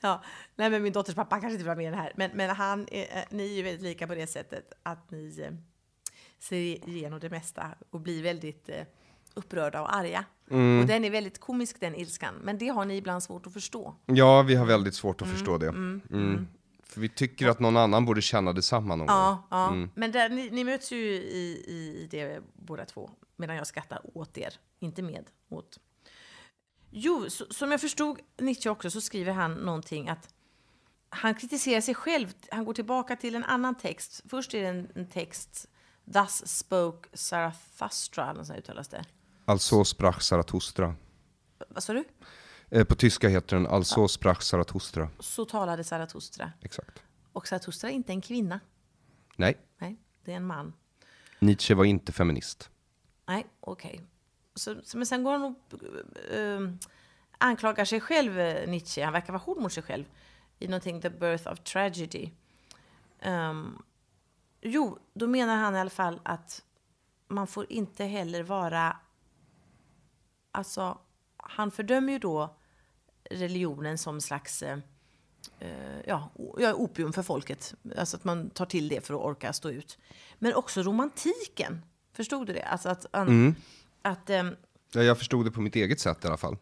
Ja, nej men min dotters pappa kanske inte vill vara med i den här, men, men han, är, eh, ni är ju väldigt lika på det sättet att ni eh, ser igenom det mesta och blir väldigt upprörda och arga. Mm. Och den är väldigt komisk den ilskan, men det har ni ibland svårt att förstå. Ja, vi har väldigt svårt att mm. förstå det. Mm. mm. mm. För vi tycker att någon annan borde känna detsamma någon ja, gång. Ja, mm. men där, ni, ni, möts ju i, i det båda två. Medan jag skrattar åt er, inte med åt. Jo, så, som jag förstod Nietzsche också så skriver han någonting att han kritiserar sig själv. Han går tillbaka till en annan text. Först är det en, en text, Thus spoke Zarathustra, eller så uttalas det. Alltså sprach Zarathustra. Vad sa du? Eh, på tyska heter den Alltså ja. sprach Zarathustra. Så talade Zarathustra. Exakt. Och Zarathustra är inte en kvinna. Nej. Nej, det är en man. Nietzsche var inte feminist. Nej, okej. Okay. men sen går han och äh, anklagar sig själv, eh, Nietzsche. Han verkar vara hård mot sig själv. I någonting, The Birth of Tragedy. Um, jo, då menar han i alla fall att man får inte heller vara... Alltså, han fördömer ju då religionen som slags eh, eh, ja, opium för folket. Alltså att man tar till det för att orka stå ut. Men också romantiken. Förstod du det? Alltså att... Mm. att um... ja, jag förstod det på mitt eget sätt i alla fall.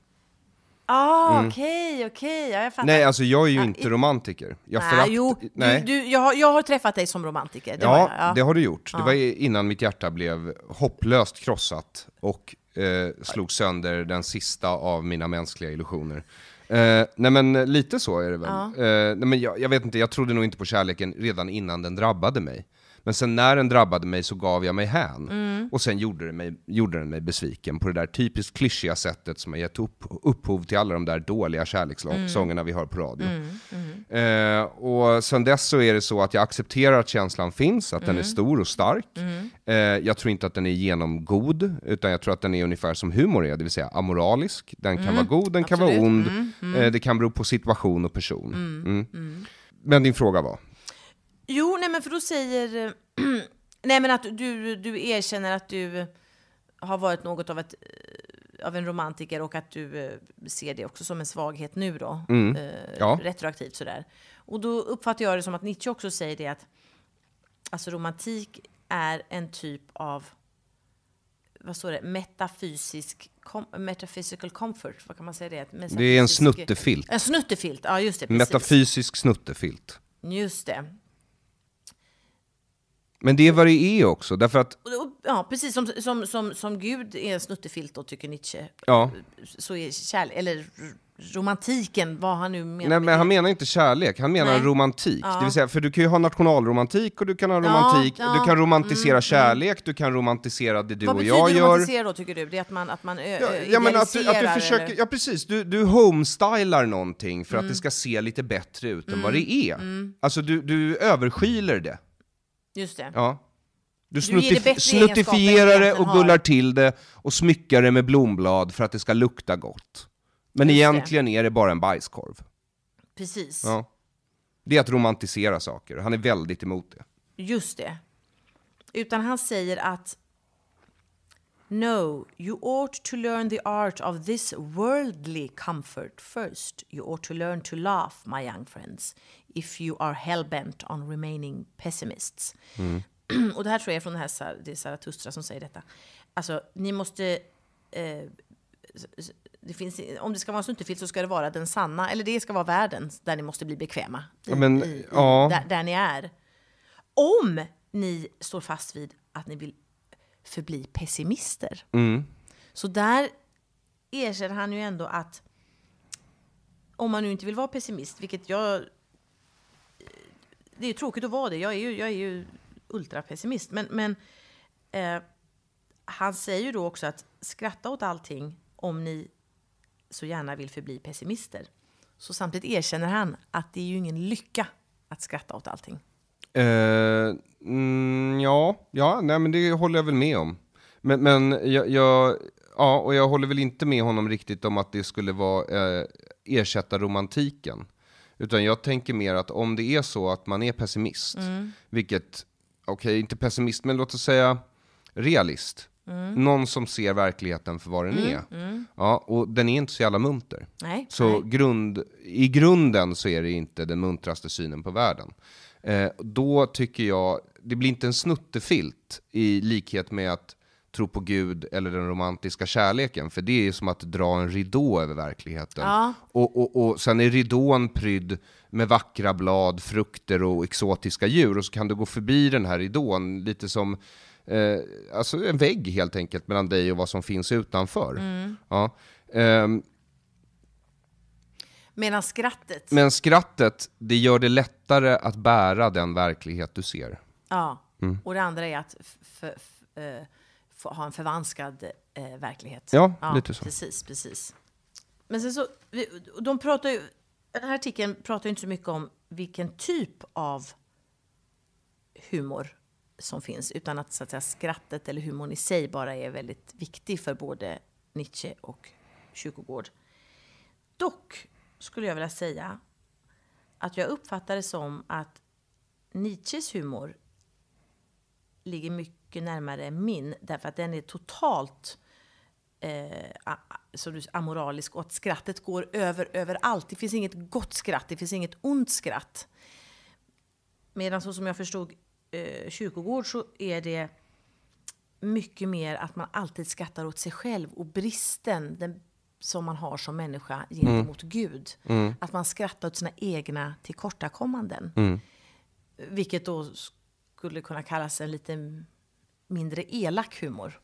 Ah, mm. okej, okej. Ja, Nej, alltså jag är ju ah, inte i... romantiker. Jag nej, förakt... jo, nej. Du, du, jag, har, jag har träffat dig som romantiker. Det ja, jag, ja, det har du gjort. Det var innan mitt hjärta blev hopplöst krossat och eh, slog sönder den sista av mina mänskliga illusioner. Eh, nej men lite så är det väl. Ja. Eh, nej men jag, jag, vet inte, jag trodde nog inte på kärleken redan innan den drabbade mig. Men sen när den drabbade mig så gav jag mig hän. Mm. Och sen gjorde, det mig, gjorde den mig besviken på det där typiskt klyschiga sättet som har gett upp, upphov till alla de där dåliga kärlekssångerna mm. vi hör på radio. Mm, mm. Eh, och sen dess så är det så att jag accepterar att känslan finns, att den är mm. stor och stark. Mm. Eh, jag tror inte att den är genomgod, utan jag tror att den är ungefär som humor är, det vill säga amoralisk. Den kan vara god, den Absolut. kan vara ond, eh, det kan bero på situation och person. Men din fråga var? Jo, nej men för då säger... <clears throat> nej men att du, du erkänner att du har varit något av, ett, eh, av en romantiker och att du eh, ser det också som en svaghet nu då. Mm. Eh, ja. Retroaktivt sådär. Och då uppfattar jag det som att Nietzsche också säger det att alltså romantik är en typ av vad står det, metafysisk com metaphysical comfort, vad kan man säga det? det är en snuttefilt. En snuttefilt, ja just det. Precis. Metafysisk snuttefilt. Just det. Men det är vad det är e också. Därför att... Ja, precis som, som, som, som Gud är en snuttefilt och tycker Nietzsche. Ja. Så är kärlek, eller romantiken, vad han nu menar. Nej, men han menar inte kärlek, han menar Nej. romantik. Ja. Det vill säga, för du kan ju ha nationalromantik och du kan ha romantik, ja, ja. du kan romantisera mm, mm. kärlek, mm. du kan romantisera det du vad och jag gör. Vad betyder romantisera då, tycker du? Det är att man, att man ja, ja, men att du, att du försöker, eller? Ja, precis. Du, du homestylar någonting för mm. att det mm. ska se lite bättre ut än vad mm. det är. Alltså, du, du överskyler det. Just det. Ja. Du, du snuttifierar det och gullar till det och smyckar det med blomblad för att det ska lukta gott. Men Just egentligen det. är det bara en bajskorv. Precis. Ja. Det är att romantisera saker. Han är väldigt emot det. Just det. Utan han säger att No, you ought to learn the art of this worldly comfort first. You ought to learn to laugh, my young friends if you are hellbent on remaining pessimists. Mm. <clears throat> Och det här tror jag är från det här det är Zarathustra som säger detta. Alltså, ni måste... Eh, det finns, om det ska vara en snuttefilt så ska det vara den sanna, eller det ska vara världen där ni måste bli bekväma. I, Men, i, ja. där, där ni är. Om ni står fast vid att ni vill förbli pessimister. Mm. Så där erkänner han ju ändå att om man nu inte vill vara pessimist, vilket jag det är tråkigt att vara det. Jag är ju, jag är ju ultrapessimist. Men, men eh, han säger ju då också att skratta åt allting om ni så gärna vill förbli pessimister. Så samtidigt erkänner han att det är ju ingen lycka att skratta åt allting. Eh, mm, ja, ja nej, men det håller jag väl med om. Men, men jag, jag, ja, och jag håller väl inte med honom riktigt om att det skulle vara eh, ersätta romantiken. Utan jag tänker mer att om det är så att man är pessimist, mm. vilket, okej, okay, inte pessimist, men låt oss säga realist. Mm. Någon som ser verkligheten för vad den mm. är. Mm. Ja, och den är inte så jävla munter. Nej, så nej. Grund, i grunden så är det inte den muntraste synen på världen. Eh, då tycker jag, det blir inte en snuttefilt i likhet med att tro på Gud eller den romantiska kärleken, för det är som att dra en ridå över verkligheten. Ja. Och, och, och sen är ridån prydd med vackra blad, frukter och exotiska djur, och så kan du gå förbi den här ridån, lite som eh, alltså en vägg helt enkelt mellan dig och vad som finns utanför. Mm. Ja. Um, Medan skrattet? Men skrattet, det gör det lättare att bära den verklighet du ser. Ja, mm. och det andra är att eh, ha en förvanskad eh, verklighet. Ja, ja, lite så. Precis, precis. Men sen så, vi, de pratar ju, den här artikeln pratar ju inte så mycket om vilken typ av humor som finns, utan att, så att säga, skrattet eller humorn i sig bara är väldigt viktig för både Nietzsche och Kyrkogård. Dock skulle jag vilja säga att jag uppfattar det som att Nietzsches humor ligger mycket mycket närmare min, därför att den är totalt eh, så du, amoralisk och att skrattet går över överallt. Det finns inget gott skratt, det finns inget ont skratt. Medan så som jag förstod eh, kyrkogård så är det mycket mer att man alltid skrattar åt sig själv och bristen den, som man har som människa gentemot mm. Gud. Mm. Att man skrattar åt sina egna tillkortakommanden. Mm. Vilket då skulle kunna kallas en liten mindre elak humor.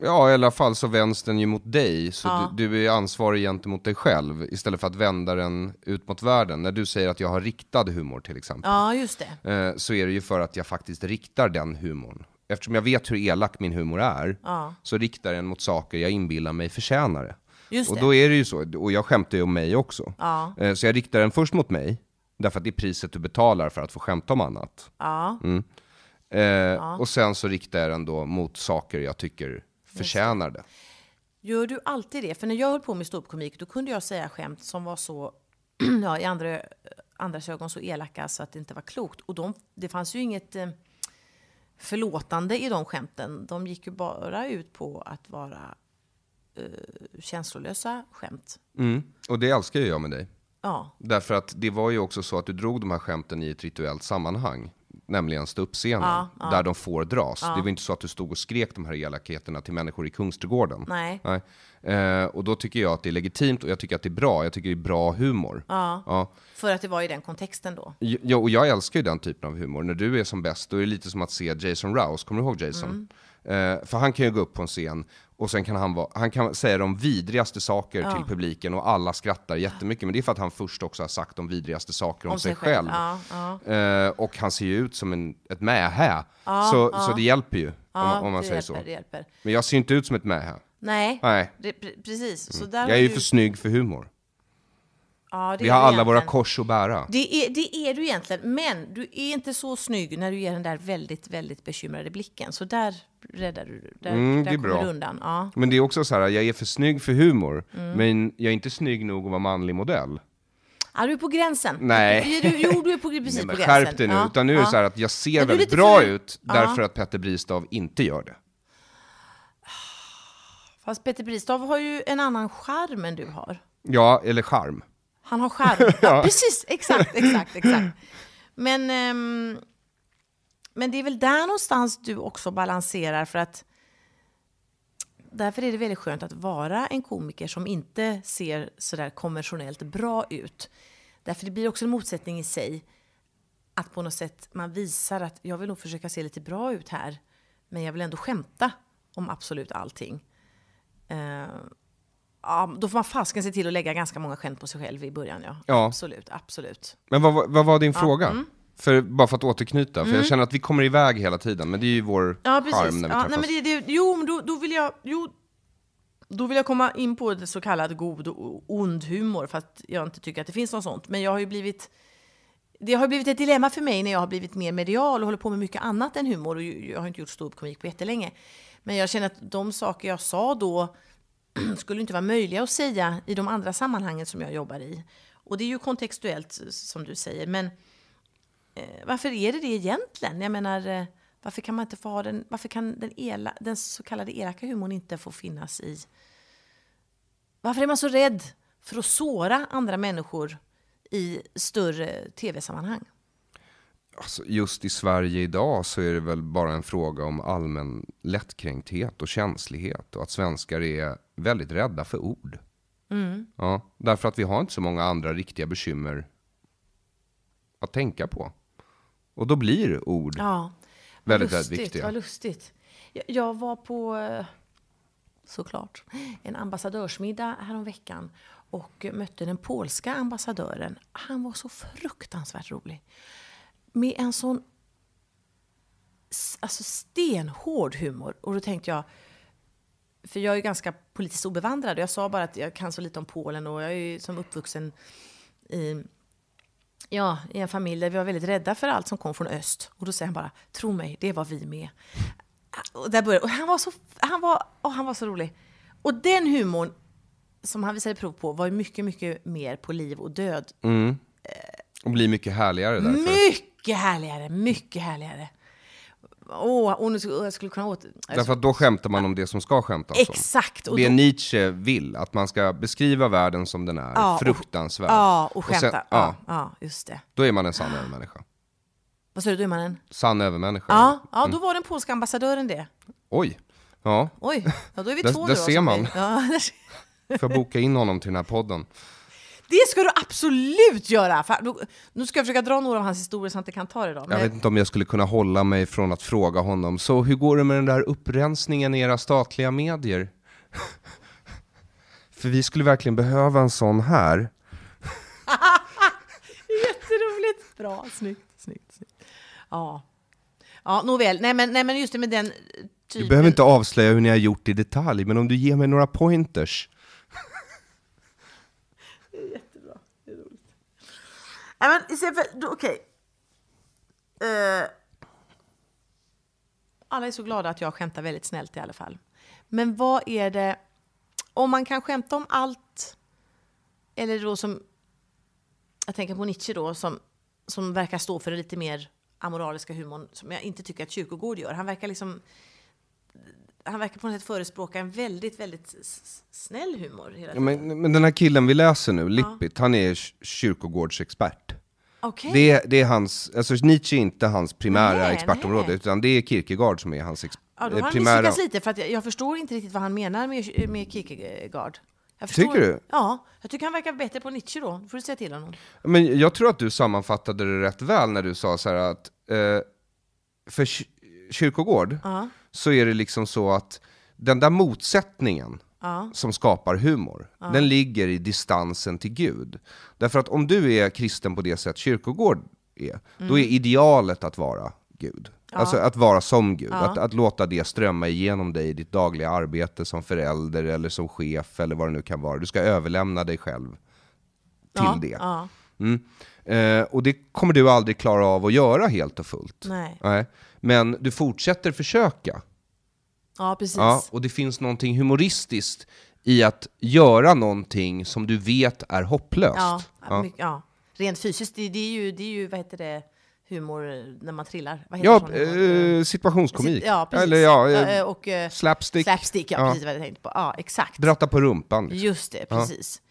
Ja, i alla fall så vänds den ju mot dig, så ja. du, du, är ansvarig gentemot dig själv istället för att vända den ut mot världen. När du säger att jag har riktad humor till exempel, ja, just det. Eh, så är det ju för att jag faktiskt riktar den humorn. Eftersom jag vet hur elak min humor är, ja. så riktar den mot saker jag inbillar mig förtjänar det. Just och då är det ju så, och jag skämtar ju om mig också. Ja. Eh, så jag riktar den först mot mig, därför att det är priset du betalar för att få skämta om annat. Ja. Mm. Eh, ja. Och sen så riktar jag den då mot saker jag tycker förtjänar det. Gör du alltid det? För när jag höll på med ståuppkomik, då kunde jag säga skämt som var så, <clears throat> ja, i andra, andras ögon så elaka så att det inte var klokt. Och de, det fanns ju inget eh, förlåtande i de skämten. De gick ju bara ut på att vara eh, känslolösa skämt. Mm. Och det älskar jag med dig. Ja. Därför att det var ju också så att du drog de här skämten i ett rituellt sammanhang nämligen ståuppscenen, ja, ja. där de får dras. Ja. Det var inte så att du stod och skrek de här elakheterna till människor i Kungsträdgården. Nej. Nej. Eh, och då tycker jag att det är legitimt och jag tycker att det är bra. Jag tycker det är bra humor. Ja. ja. För att det var i den kontexten då. Ja, och jag älskar ju den typen av humor. När du är som bäst, då är det lite som att se Jason Rouse. Kommer du ihåg Jason? Mm. Eh, för han kan ju gå upp på en scen och sen kan han, vara, han kan säga de vidrigaste saker ja. till publiken och alla skrattar jättemycket. Men det är för att han först också har sagt de vidrigaste saker om, om sig, sig, själv. själv. Ja, uh, och han ser ju ut som en, ett mähä. så, så det hjälper ju, om, om, man säger hjälper, så. Men jag ser inte ut som ett mähä. Nej, Nej. Det, precis. Så mm. där jag är ju för snygg för humor. Ja, vi har alla egentligen. våra kors att bära. Det är, det är du egentligen, men du är inte så snygg när du ger den där väldigt, väldigt bekymrade blicken. Så där räddar du där, mm, där det är bra. du undan. Ja. Men det är också så här, jag är för snygg för humor, mm. men jag är inte snygg nog att vara manlig modell. Ja, du är på gränsen. Nej. Du, jo, du är på, precis Nej, men på gränsen. Skärp dig nu. Ja. Utan nu är det så här att jag ser väldigt bra för... ut, därför att Petter Bristav inte gör det. Fast Petter Bristav har ju en annan charm än du har. Ja, eller charm. Han har skärm. <laughs> ja. precis, exakt, exakt, exakt. Men, um, men det är väl där någonstans du också balanserar för att därför är det väldigt skönt att vara en komiker som inte ser sådär konventionellt bra ut. Därför det blir också en motsättning i sig. Att på något sätt man visar att jag vill nog försöka se lite bra ut här. Men jag vill ändå skämta om absolut allting. Ehm, Ja, då får man fasken se till att lägga ganska många skämt på sig själv i början. Ja, ja. absolut. absolut. Men vad, vad var din ja. fråga? Mm. För, bara för att återknyta, mm. jag känner att vi kommer iväg hela tiden, men det är ju vår ja, charm när vi ja, träffas. Nej, men det, det, jo, men då, då vill jag... Jo, då vill jag komma in på det så kallad god och ond humor, för att jag inte tycker att det finns något sånt. Men jag har ju blivit... Det har blivit ett dilemma för mig när jag har blivit mer medial och håller på med mycket annat än humor. Och jag har inte gjort ståuppkomik på jättelänge. Men jag känner att de saker jag sa då <clears throat> skulle inte vara möjliga att säga i de andra sammanhangen som jag jobbar i. Och det är ju kontextuellt som du säger, men eh, varför är det det egentligen? Jag menar, eh, varför kan man inte få ha den, varför kan den, ela, den så kallade elaka humorn inte få finnas i... Varför är man så rädd för att såra andra människor i större tv-sammanhang? Alltså just i Sverige idag så är det väl bara en fråga om allmän lättkränkthet och känslighet och att svenskar är väldigt rädda för ord. Mm. Ja, därför att vi har inte så många andra riktiga bekymmer att tänka på. Och då blir ord ja. väldigt, lustigt, väldigt viktiga. Vad lustigt. Jag, jag var på, såklart, en ambassadörsmiddag häromveckan och mötte den polska ambassadören. Han var så fruktansvärt rolig med en sån alltså stenhård humor. Och då tänkte jag, för jag är ganska politiskt obevandrad. Jag sa bara att jag kan så lite om Polen och jag är ju som uppvuxen i, ja, i en familj där vi var väldigt rädda för allt som kom från öst. Och då säger han bara, tro mig, det var vi med. Och, där började, och han, var så, han, var, oh, han var så rolig. Och den humorn som han visade prov på var mycket, mycket mer på liv och död. Mm. Eh, och blir mycket härligare därför. Mycket mycket härligare, mycket härligare. Åh, oh, nu jag skulle kunna åter... Därför att då skämtar man om det som ska skämtas om. Exakt. Om. Det då... Nietzsche vill, att man ska beskriva världen som den är, ja, fruktansvärd. ja, och skämta. Och sen, ja. ja, just det. Då är man en sann övermänniska. Vad sa du, då är man en? Sann övermänniska. Ja, ja, mm. då var den polska ambassadören det. Oj. Ja. Oj, ja, då är vi två där, nu. Där ser man. Ja, där... Får jag boka in honom till den här podden? Det ska du absolut göra! nu ska jag försöka dra några av hans historier så jag inte kan ta det idag. Men... Jag vet inte om jag skulle kunna hålla mig från att fråga honom. Så hur går det med den där upprensningen i era statliga medier? <laughs> För vi skulle verkligen behöva en sån här. <laughs> Jätteroligt! Bra, snyggt, snyggt, snyggt. Ja. Ja, nåväl. Nej men, nej, men just det med den typen. Eh, du behöver inte avslöja hur ni har gjort i detalj, men om du ger mig några pointers. Nej men istället för, okej. Okay. Uh. Eh. Alla är så glada att jag skämtar väldigt snällt i alla fall. Men vad är det, om man kan skämta om allt, eller då som, jag tänker på Nietzsche då, som, som verkar stå för det lite mer amoraliska humorn som jag inte tycker att Kyrkogård gör. Han verkar liksom han verkar på något sätt förespråka en väldigt, väldigt snäll humor. Hela ja, men, men den här killen vi läser nu, Lippit, ja. han är kyrkogårdsexpert. Okay. Det, det, är hans, alltså Nietzsche är inte hans primära nej, expertområde, nej. utan det är Kierkegaard som är hans primära. ja, då har eh, han primära... misslyckats lite, för att jag, jag, förstår inte riktigt vad han menar med, med Kierkegaard. Förstår, tycker du? Ja, jag tycker han verkar bättre på Nietzsche då. Då får du säga till honom. Men jag tror att du sammanfattade det rätt väl när du sa så här att eh, för kyrkogård, uh -huh så är det liksom så att den där motsättningen ja. som skapar humor, ja. den ligger i distansen till Gud. Därför att om du är kristen på det sätt kyrkogård är, mm. då är idealet att vara Gud. Ja. Alltså att vara som Gud, att, att låta det strömma igenom dig i ditt dagliga arbete som förälder eller som chef eller vad det nu kan vara. Du ska överlämna dig själv till det. Mm. Eh, och det kommer du aldrig klara av att göra helt och fullt. Nej. Nej. Men du fortsätter försöka. Ja, precis. Ja, och det finns någonting humoristiskt i att göra någonting som du vet är hopplöst. Ja, ja. Mycket, ja. rent fysiskt. Det, det, är ju, det är ju, vad heter det, humor när man trillar. ja, eh, situationskomik. Ja, precis. Eller ja, eh, eh, och, eh, slapstick. Slapstick, ja, ja, precis vad jag tänkte på. Ja, exakt. Bratta på rumpan. Liksom. Just det, precis. Ja.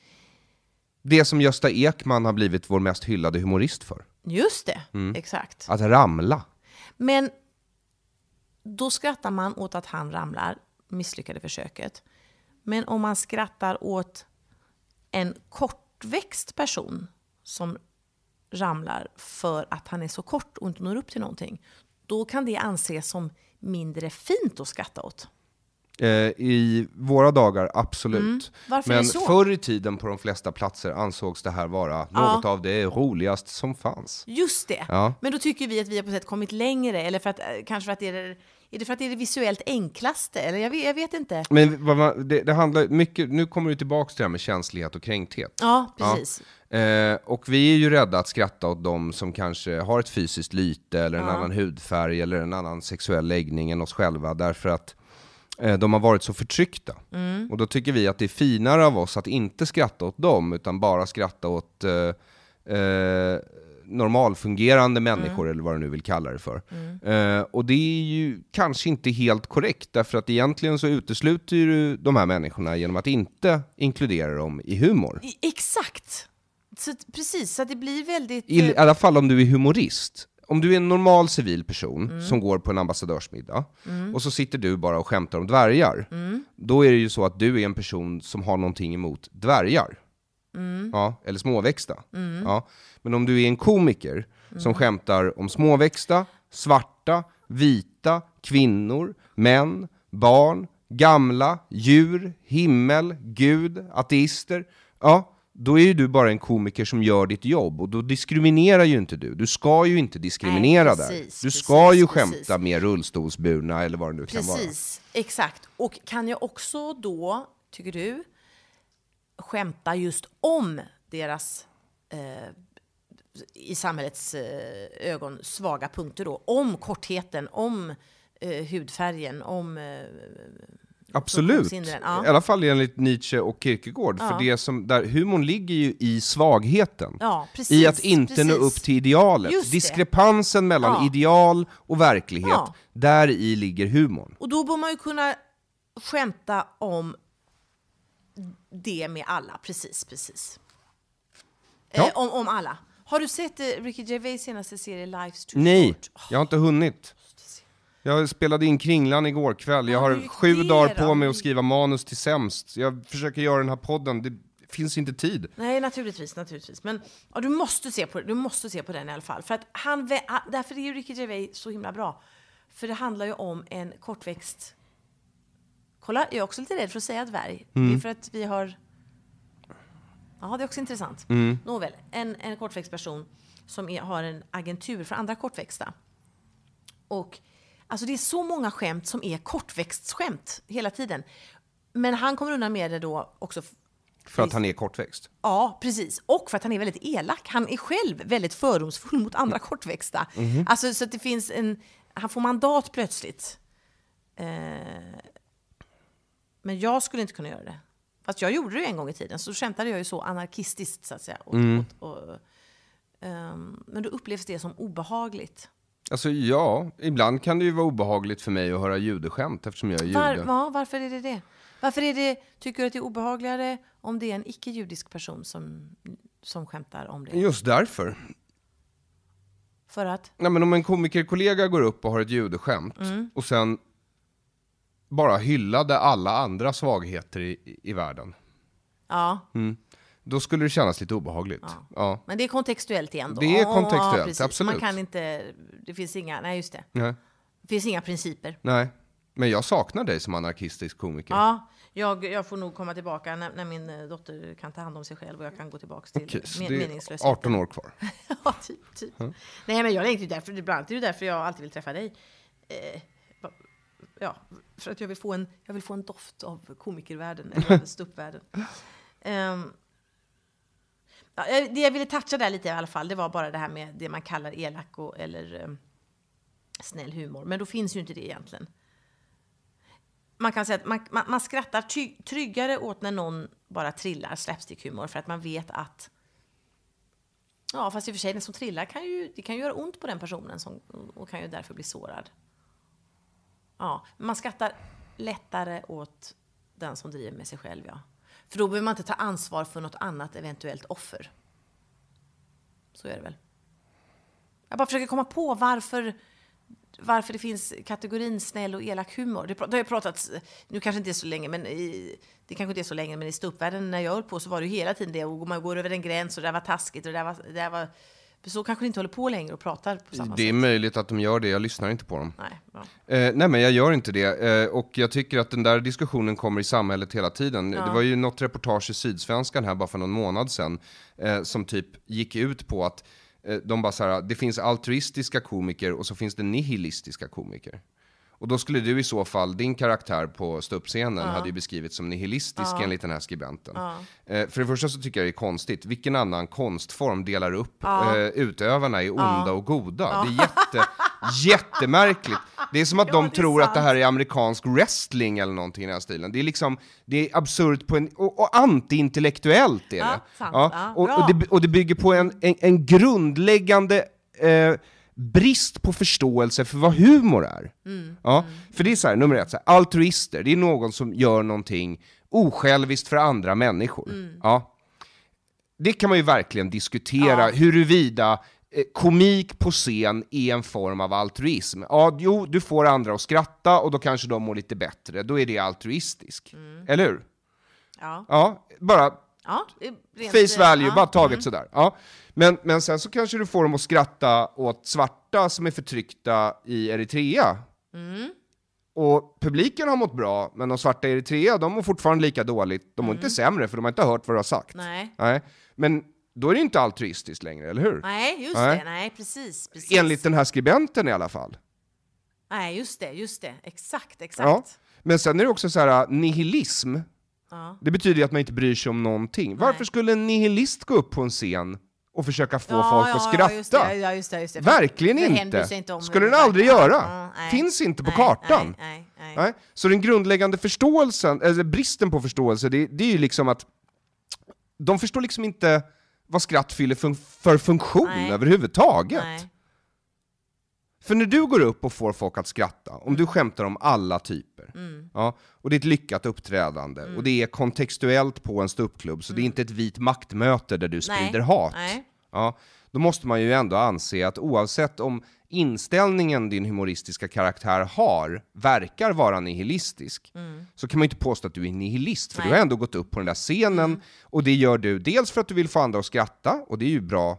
Det som Gösta Ekman har blivit vår mest hyllade humorist för. Just det, mm. exakt. Att ramla. Men då skrattar man åt att han ramlar, misslyckade försöket. Men om man skrattar åt en kortväxt person som ramlar för att han är så kort och inte når upp till någonting, då kan det anses som mindre fint att skratta åt. Eh, I våra dagar, absolut. Mm. Men förr i tiden på de flesta platser ansågs det här vara något av det roligaste som fanns. Just det. Ja. Men då tycker vi att vi har på sätt kommit längre, eller för att, eh, kanske för att det är är det för att det är det visuellt enklaste? Eller jag vet, jag vet inte. Men det, det, handlar mycket, nu kommer du tillbaka till det här med känslighet och kränkthet. Ja, precis. Ja. Eh, och vi är ju rädda att skratta åt de som kanske har ett fysiskt lyte eller en ja. annan hudfärg eller en annan sexuell läggning än oss själva därför att Eh, de har varit så förtryckta. Mm. Och då tycker vi att det är finare av oss att inte skratta åt dem, utan bara skratta åt eh, eh, normalfungerande mm. människor, mm. eller vad du nu vill kalla det för. Mm. Eh, och det är ju kanske inte helt korrekt, därför att egentligen så utesluter du de här människorna genom att inte inkludera dem i humor. I, exakt! Så, precis, så det blir väldigt... I, I eh, alla fall om du är humorist om du är en normal civil person mm. som går på en ambassadörsmiddag mm. och så sitter du bara och skämtar om dvärgar, mm. då är det ju så att du är en person som har någonting emot dvärgar. Mm. Ja, eller småväxta. Mm. Ja. Men om du är en komiker som mm. skämtar om småväxta, svarta, vita, kvinnor, män, barn, gamla, djur, himmel, gud, ateister. Ja, då är ju du bara en komiker som gör ditt jobb och då diskriminerar ju inte du. Du ska ju inte diskriminera Nej, precis, där. Du precis, ska ju skämta precis. med rullstolsburna eller vad det nu kan vara. Precis, exakt. Och kan jag också då, tycker du, skämta just om deras eh, i samhällets eh, ögon svaga punkter då, om kortheten, om eh, hudfärgen, om eh, Absolut, ja. i alla fall enligt Nietzsche och Kierkegaard. Ja. För det som, där, humorn ligger ju i svagheten, ja, precis, i att inte precis. nå upp till idealet. Just Diskrepansen det. mellan ideal och verklighet, där i ligger humorn. Och då bör man ju kunna skämta om det med alla, precis, precis. Eh, om, om alla. Har du sett eh, Ricky Gervais senaste serie Life's Too Short? Nej, jag har inte hunnit. Jag spelade in Kringlan igår kväll, jag har sju dagar på mig att skriva manus till sämst. Jag försöker göra den här podden, det finns inte tid. Nej, naturligtvis, naturligtvis. Men ja, du, måste se på, du måste se på den i alla fall. För att han, ah, därför är ju Ricky Gervais så himla bra. För det handlar ju om en kortväxt... Kolla, jag är också lite rädd för att säga dvärg. Mm. Det är mm. för att vi har... Ja, det är också intressant. Mm. Nåväl, en, en kortväxt person som är, har en agentur för andra kortväxta. Och Alltså det är så många skämt som är kortväxtskämt hela tiden. Men han kommer undan med det då också. För att han är kortväxt? Ja, precis. Och för att han är väldigt elak. Han är själv väldigt fördomsfull mot andra kortväxta. Mm -hmm. Alltså så att det finns en... Han får mandat plötsligt. Eh, men jag skulle inte kunna göra det. Fast jag gjorde det en gång i tiden, så skämtade jag ju så anarkistiskt så att säga. Mm. Och, mm. och, och, um, men då upplevs det som obehagligt. Alltså ja, ibland kan det ju vara obehagligt för mig att höra judeskämt eftersom jag är jude. Var, ja, varför är det det? Varför är det, tycker du att det är obehagligare om det är en icke-judisk person som, som skämtar om det? Just därför. För att? Nej, men om en komikerkollega går upp och har ett judeskämt mm. och sen bara hyllade alla andra svagheter i, i världen. Ja. Mm. Då skulle det kännas lite obehagligt. Ja. ja. Men det är kontextuellt igen då? Det är kontextuellt, ja, absolut. Man kan inte, det finns inga, nej just det. Nej. Det finns inga principer. Nej, men jag saknar dig som anarkistisk komiker. Ja, jag, jag får nog komma tillbaka när, när, min eh, dotter kan ta hand om sig själv och jag kan gå tillbaka till okay, så men, det är 18 år kvar. <laughs> ja, typ. typ. Mm. Nej, men jag längtar ju därför, bland annat är det därför jag alltid vill träffa dig. Eh, ja, för att jag vill få en, jag vill få en doft av komikervärlden, eller <laughs> ståuppvärlden. Um, Ja, det jag ville toucha där lite i alla fall, det var bara det här med det man kallar elak och, eller um, snäll humor. Men då finns ju inte det egentligen. Man kan säga att man, man, man skrattar ty, tryggare åt när någon bara trillar slapstick-humor för att man vet att Ja, fast i och för sig, den som trillar kan ju, det kan ju göra ont på den personen som, och kan ju därför bli sårad. Ja, man skrattar lättare åt den som driver med sig själv, ja. För då behöver man inte ta ansvar för något annat eventuellt offer. Så är det väl. Jag bara försöker komma på varför, varför det finns kategorin snäll och elak humor. Det, det har jag pratat, nu kanske inte är så länge, men i, det kanske inte är så länge, men i ståuppvärlden när jag höll på så var det ju hela tiden det. Och man går över en gräns och det där var taskigt och det där var, det där var för så kanske de inte håller på längre och pratar på samma sätt. Det är möjligt att de gör det, jag lyssnar inte på dem. Nej, eh, nej men jag gör inte det. Eh, och jag tycker att den där diskussionen kommer i samhället hela tiden. Ja. Det var ju något reportage i Sydsvenskan här bara för någon månad sedan eh, som typ gick ut på att eh, de bara så här, det finns altruistiska komiker och så finns det nihilistiska komiker. Och då skulle du i så fall, din karaktär på ståuppscenen uh. hade ju beskrivits som nihilistisk uh. enligt den här skribenten. Uh. Eh, för det första så tycker jag det är konstigt, vilken annan konstform delar upp uh. eh, utövarna i onda och goda? Det är jätte, jättemärkligt. Det är som att ja, de tror sant. att det här är amerikansk wrestling eller någonting i den här stilen. Det är liksom, det är absurt på en, och, och antiintellektuellt är det. Ja, och, och, det. Och det bygger på en, en, en grundläggande eh, brist på förståelse för vad humor är. Mm. Ja, mm. för det är så här, nummer ett, så här, altruister, det är någon som gör någonting osjälviskt för andra människor. Mm. Ja. Det kan man ju verkligen diskutera, ja. huruvida eh, komik på scen är en form av altruism. Ja, jo, du får andra att skratta och då kanske de mår lite bättre, då är det altruistiskt. Mm. Eller hur? Ja. ja. Bara Ja, rent, Face eh, value, ja. bara taget mm. sådär. Ja. Men, men sen så kanske du får dem att skratta åt svarta som är förtryckta i Eritrea. Mm. Och publiken har mått bra, men de svarta i Eritrea, de mår fortfarande lika dåligt. De mår mm. inte sämre, för de har inte hört vad du har sagt. Nej. Nej. Men då är det inte altruistiskt längre, eller hur? Nej, just nej. det. Nej, precis, precis. Enligt den här skribenten i alla fall. Nej, just det, just det. Exakt, exakt. Ja. Men sen är det också så här, nihilism, Ja. Det betyder ju att man inte bryr sig om någonting. Nej. Varför skulle en nihilist gå upp på en scen och försöka få ja, folk ja, att skratta? Ja, just det, just det. Verkligen inte! inte skulle den aldrig göra! Finns inte på nej, kartan! Nej, Så den grundläggande förståelsen, eller bristen på förståelse, det, det är ju liksom att de förstår liksom inte vad skratt fyller fun för funktion överhuvudtaget. För när du går upp och får folk att skratta, om du skämtar om alla typer, mm. ja, och det är ett lyckat uppträdande, mm. och det är kontextuellt på en ståuppklubb, så mm. det är mm. inte ett vit maktmöte där du sprider Nej. hat. Nej. Ja, då måste man ju ändå anse att oavsett om inställningen din humoristiska karaktär har verkar vara nihilistisk, mm. så kan man ju inte påstå att du är nihilist, för Nej. du har ändå gått upp på den där scenen, mm. och det gör du dels för att du vill få andra att skratta, och det är ju bra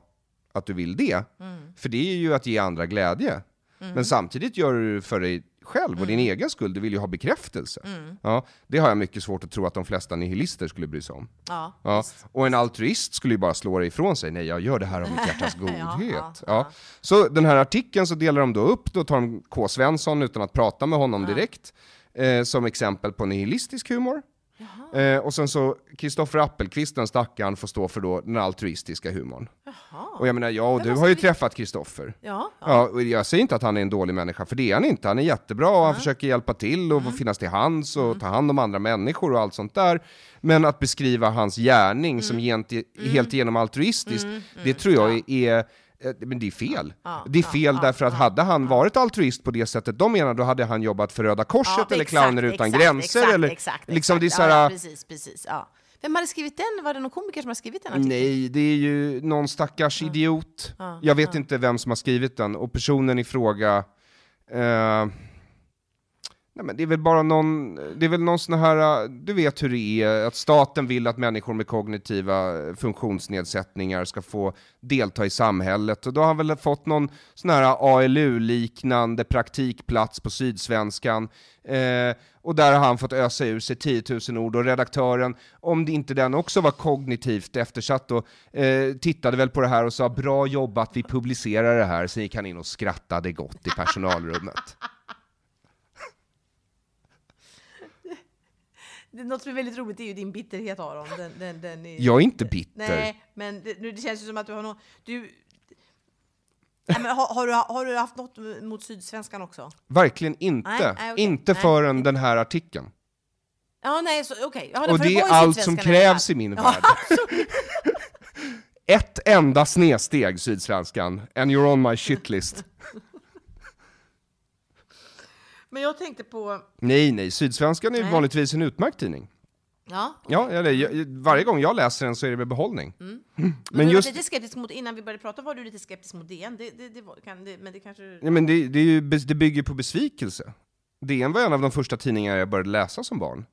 att du vill det, mm. för det är ju att ge andra glädje. Mm. Men samtidigt gör du det för dig själv och mm. din egen skull, du vill ju ha bekräftelse. Mm. Ja, det har jag mycket svårt att tro att de flesta nihilister skulle bry sig om. Ja, ja. Och en altruist skulle ju bara slå det ifrån sig, nej jag gör det här av mitt hjärtas <laughs> godhet. ja, Så den här artikeln så delar de då upp, då tar de K. Svensson utan att prata med honom direkt, eh, som exempel på nihilistisk humor. Eh, och sen så Kristoffer Appelqvist, den stackaren, får stå för då den altruistiska humorn. Jaha. Och jag menar, jag och du har ju träffat Kristoffer. Ja, ja. ja. och jag säger inte att han är en dålig människa, för det är han inte. Han är jättebra och han försöker hjälpa till och finnas till hands och mm. ta hand om andra människor och allt sånt där. Men att beskriva hans gärning som mm. gent- mm. helt igenom altruistiskt, det tror jag är Eh, men det är fel. Ja, det är fel ja, därför ja, att hade han varit altruist på det sättet de menar, då hade han jobbat för Röda Korset eller Clowner utan exakt, gränser. Exakt, eller, exakt, liksom, Det är så här, äh, precis, precis, Vem hade skrivit den? Var det någon komiker som har skrivit den? Artikeln? Nej, det är ju någon stackars idiot. Jag vet inte vem som har skrivit den och personen i fråga eh, Nej, men det är väl bara någon, det är väl någon sån här, du vet hur det är, att staten vill att människor med kognitiva funktionsnedsättningar ska få delta i samhället. Och då har han väl fått någon sån här ALU-liknande praktikplats på Sydsvenskan. Eh, och där har han fått ösa ur sig 10 000 ord och redaktören, om det inte den också var kognitivt eftersatt då, eh, tittade väl på det här och sa bra jobbat, vi publicerar det här. Sen gick han in och skrattade gott i personalrummet. <laughs> Något som är väldigt roligt är ju din bitterhet Aron. Den, den, den är, jag är inte bitter. Nej, men det, det känns ju som att du har någon... Du, Nej, men har, har, du, har du haft något mot Sydsvenskan också? Verkligen inte. Nej, nej, okay. Inte nej. förrän den här artikeln. Ja, nej, okej. Okay. Ja, Och det, är allt som krävs i min värld. Ett enda snedsteg, Sydsvenskan, and you're on my shitlist. <laughs> Men jag tänkte på... Nej, nej, Sydsvenskan är nej. vanligtvis en utmärkt tidning. Ja, okay. ja eller, varje gång jag läser den så är det med behållning. Mm. <clears throat> Men, men just... lite skeptisk mot, innan vi började prata var du lite skeptisk mot DN, det, det, det, kan, det men det kanske... Ja, men det, det, är ju, det bygger på besvikelse. DN var en av de första tidningar jag började läsa som barn.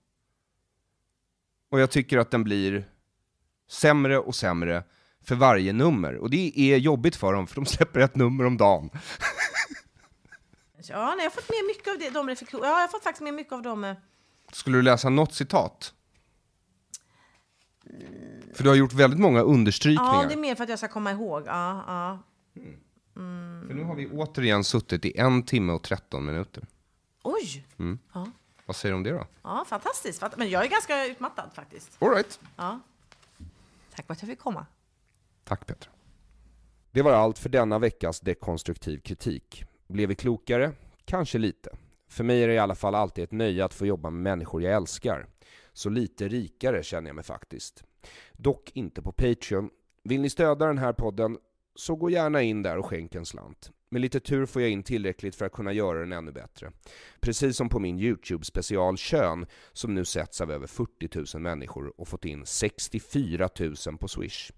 Och jag tycker att den blir sämre och sämre för varje nummer. Och det är jobbigt för dem, för de släpper ett nummer om dagen. <laughs> Ja, nej, jag har fått med mycket av det, de reflektionerna. Ja, jag har fått faktiskt med mycket av dem. Eh, Skulle du läsa något citat? För du har gjort väldigt många understrykningar. Ja, det är mer för att jag ska komma ihåg. Ja, ja. Mm. För nu har vi återigen suttit i en timme och tretton minuter. Oj! Mm. Ja, Vad säger du om det då? ja, fantastiskt. Men jag är ganska utmattad faktiskt. All right. Ja. Tack för att jag fick komma. Tack Petra. Det var allt för denna veckas dekonstruktiv kritik. Blev vi klokare? Kanske lite. För mig är det i alla fall alltid ett nöje att få jobba med människor jag älskar. Så lite rikare känner jag mig faktiskt. Dock inte på Patreon. Vill ni stödja den här podden så gå gärna in där och skänk en slant. Med lite tur får jag in tillräckligt för att kunna göra den ännu bättre. Precis som på min YouTube-special Kön som nu setts av över 40 000 människor och fått in 64 000 på Swish.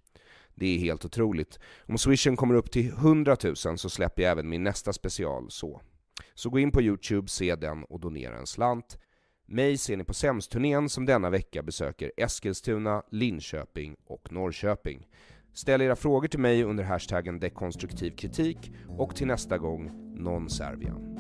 Det är helt otroligt. Om swishen kommer upp till 100 000 så släpper jag även min nästa special så. Så gå in på Youtube, se den och donera en slant. Mig ser ni på sems som denna vecka besöker Eskilstuna, Linköping och Norrköping. Ställ era frågor till mig under hashtaggen dekonstruktivkritik och till nästa gång, non Serbian.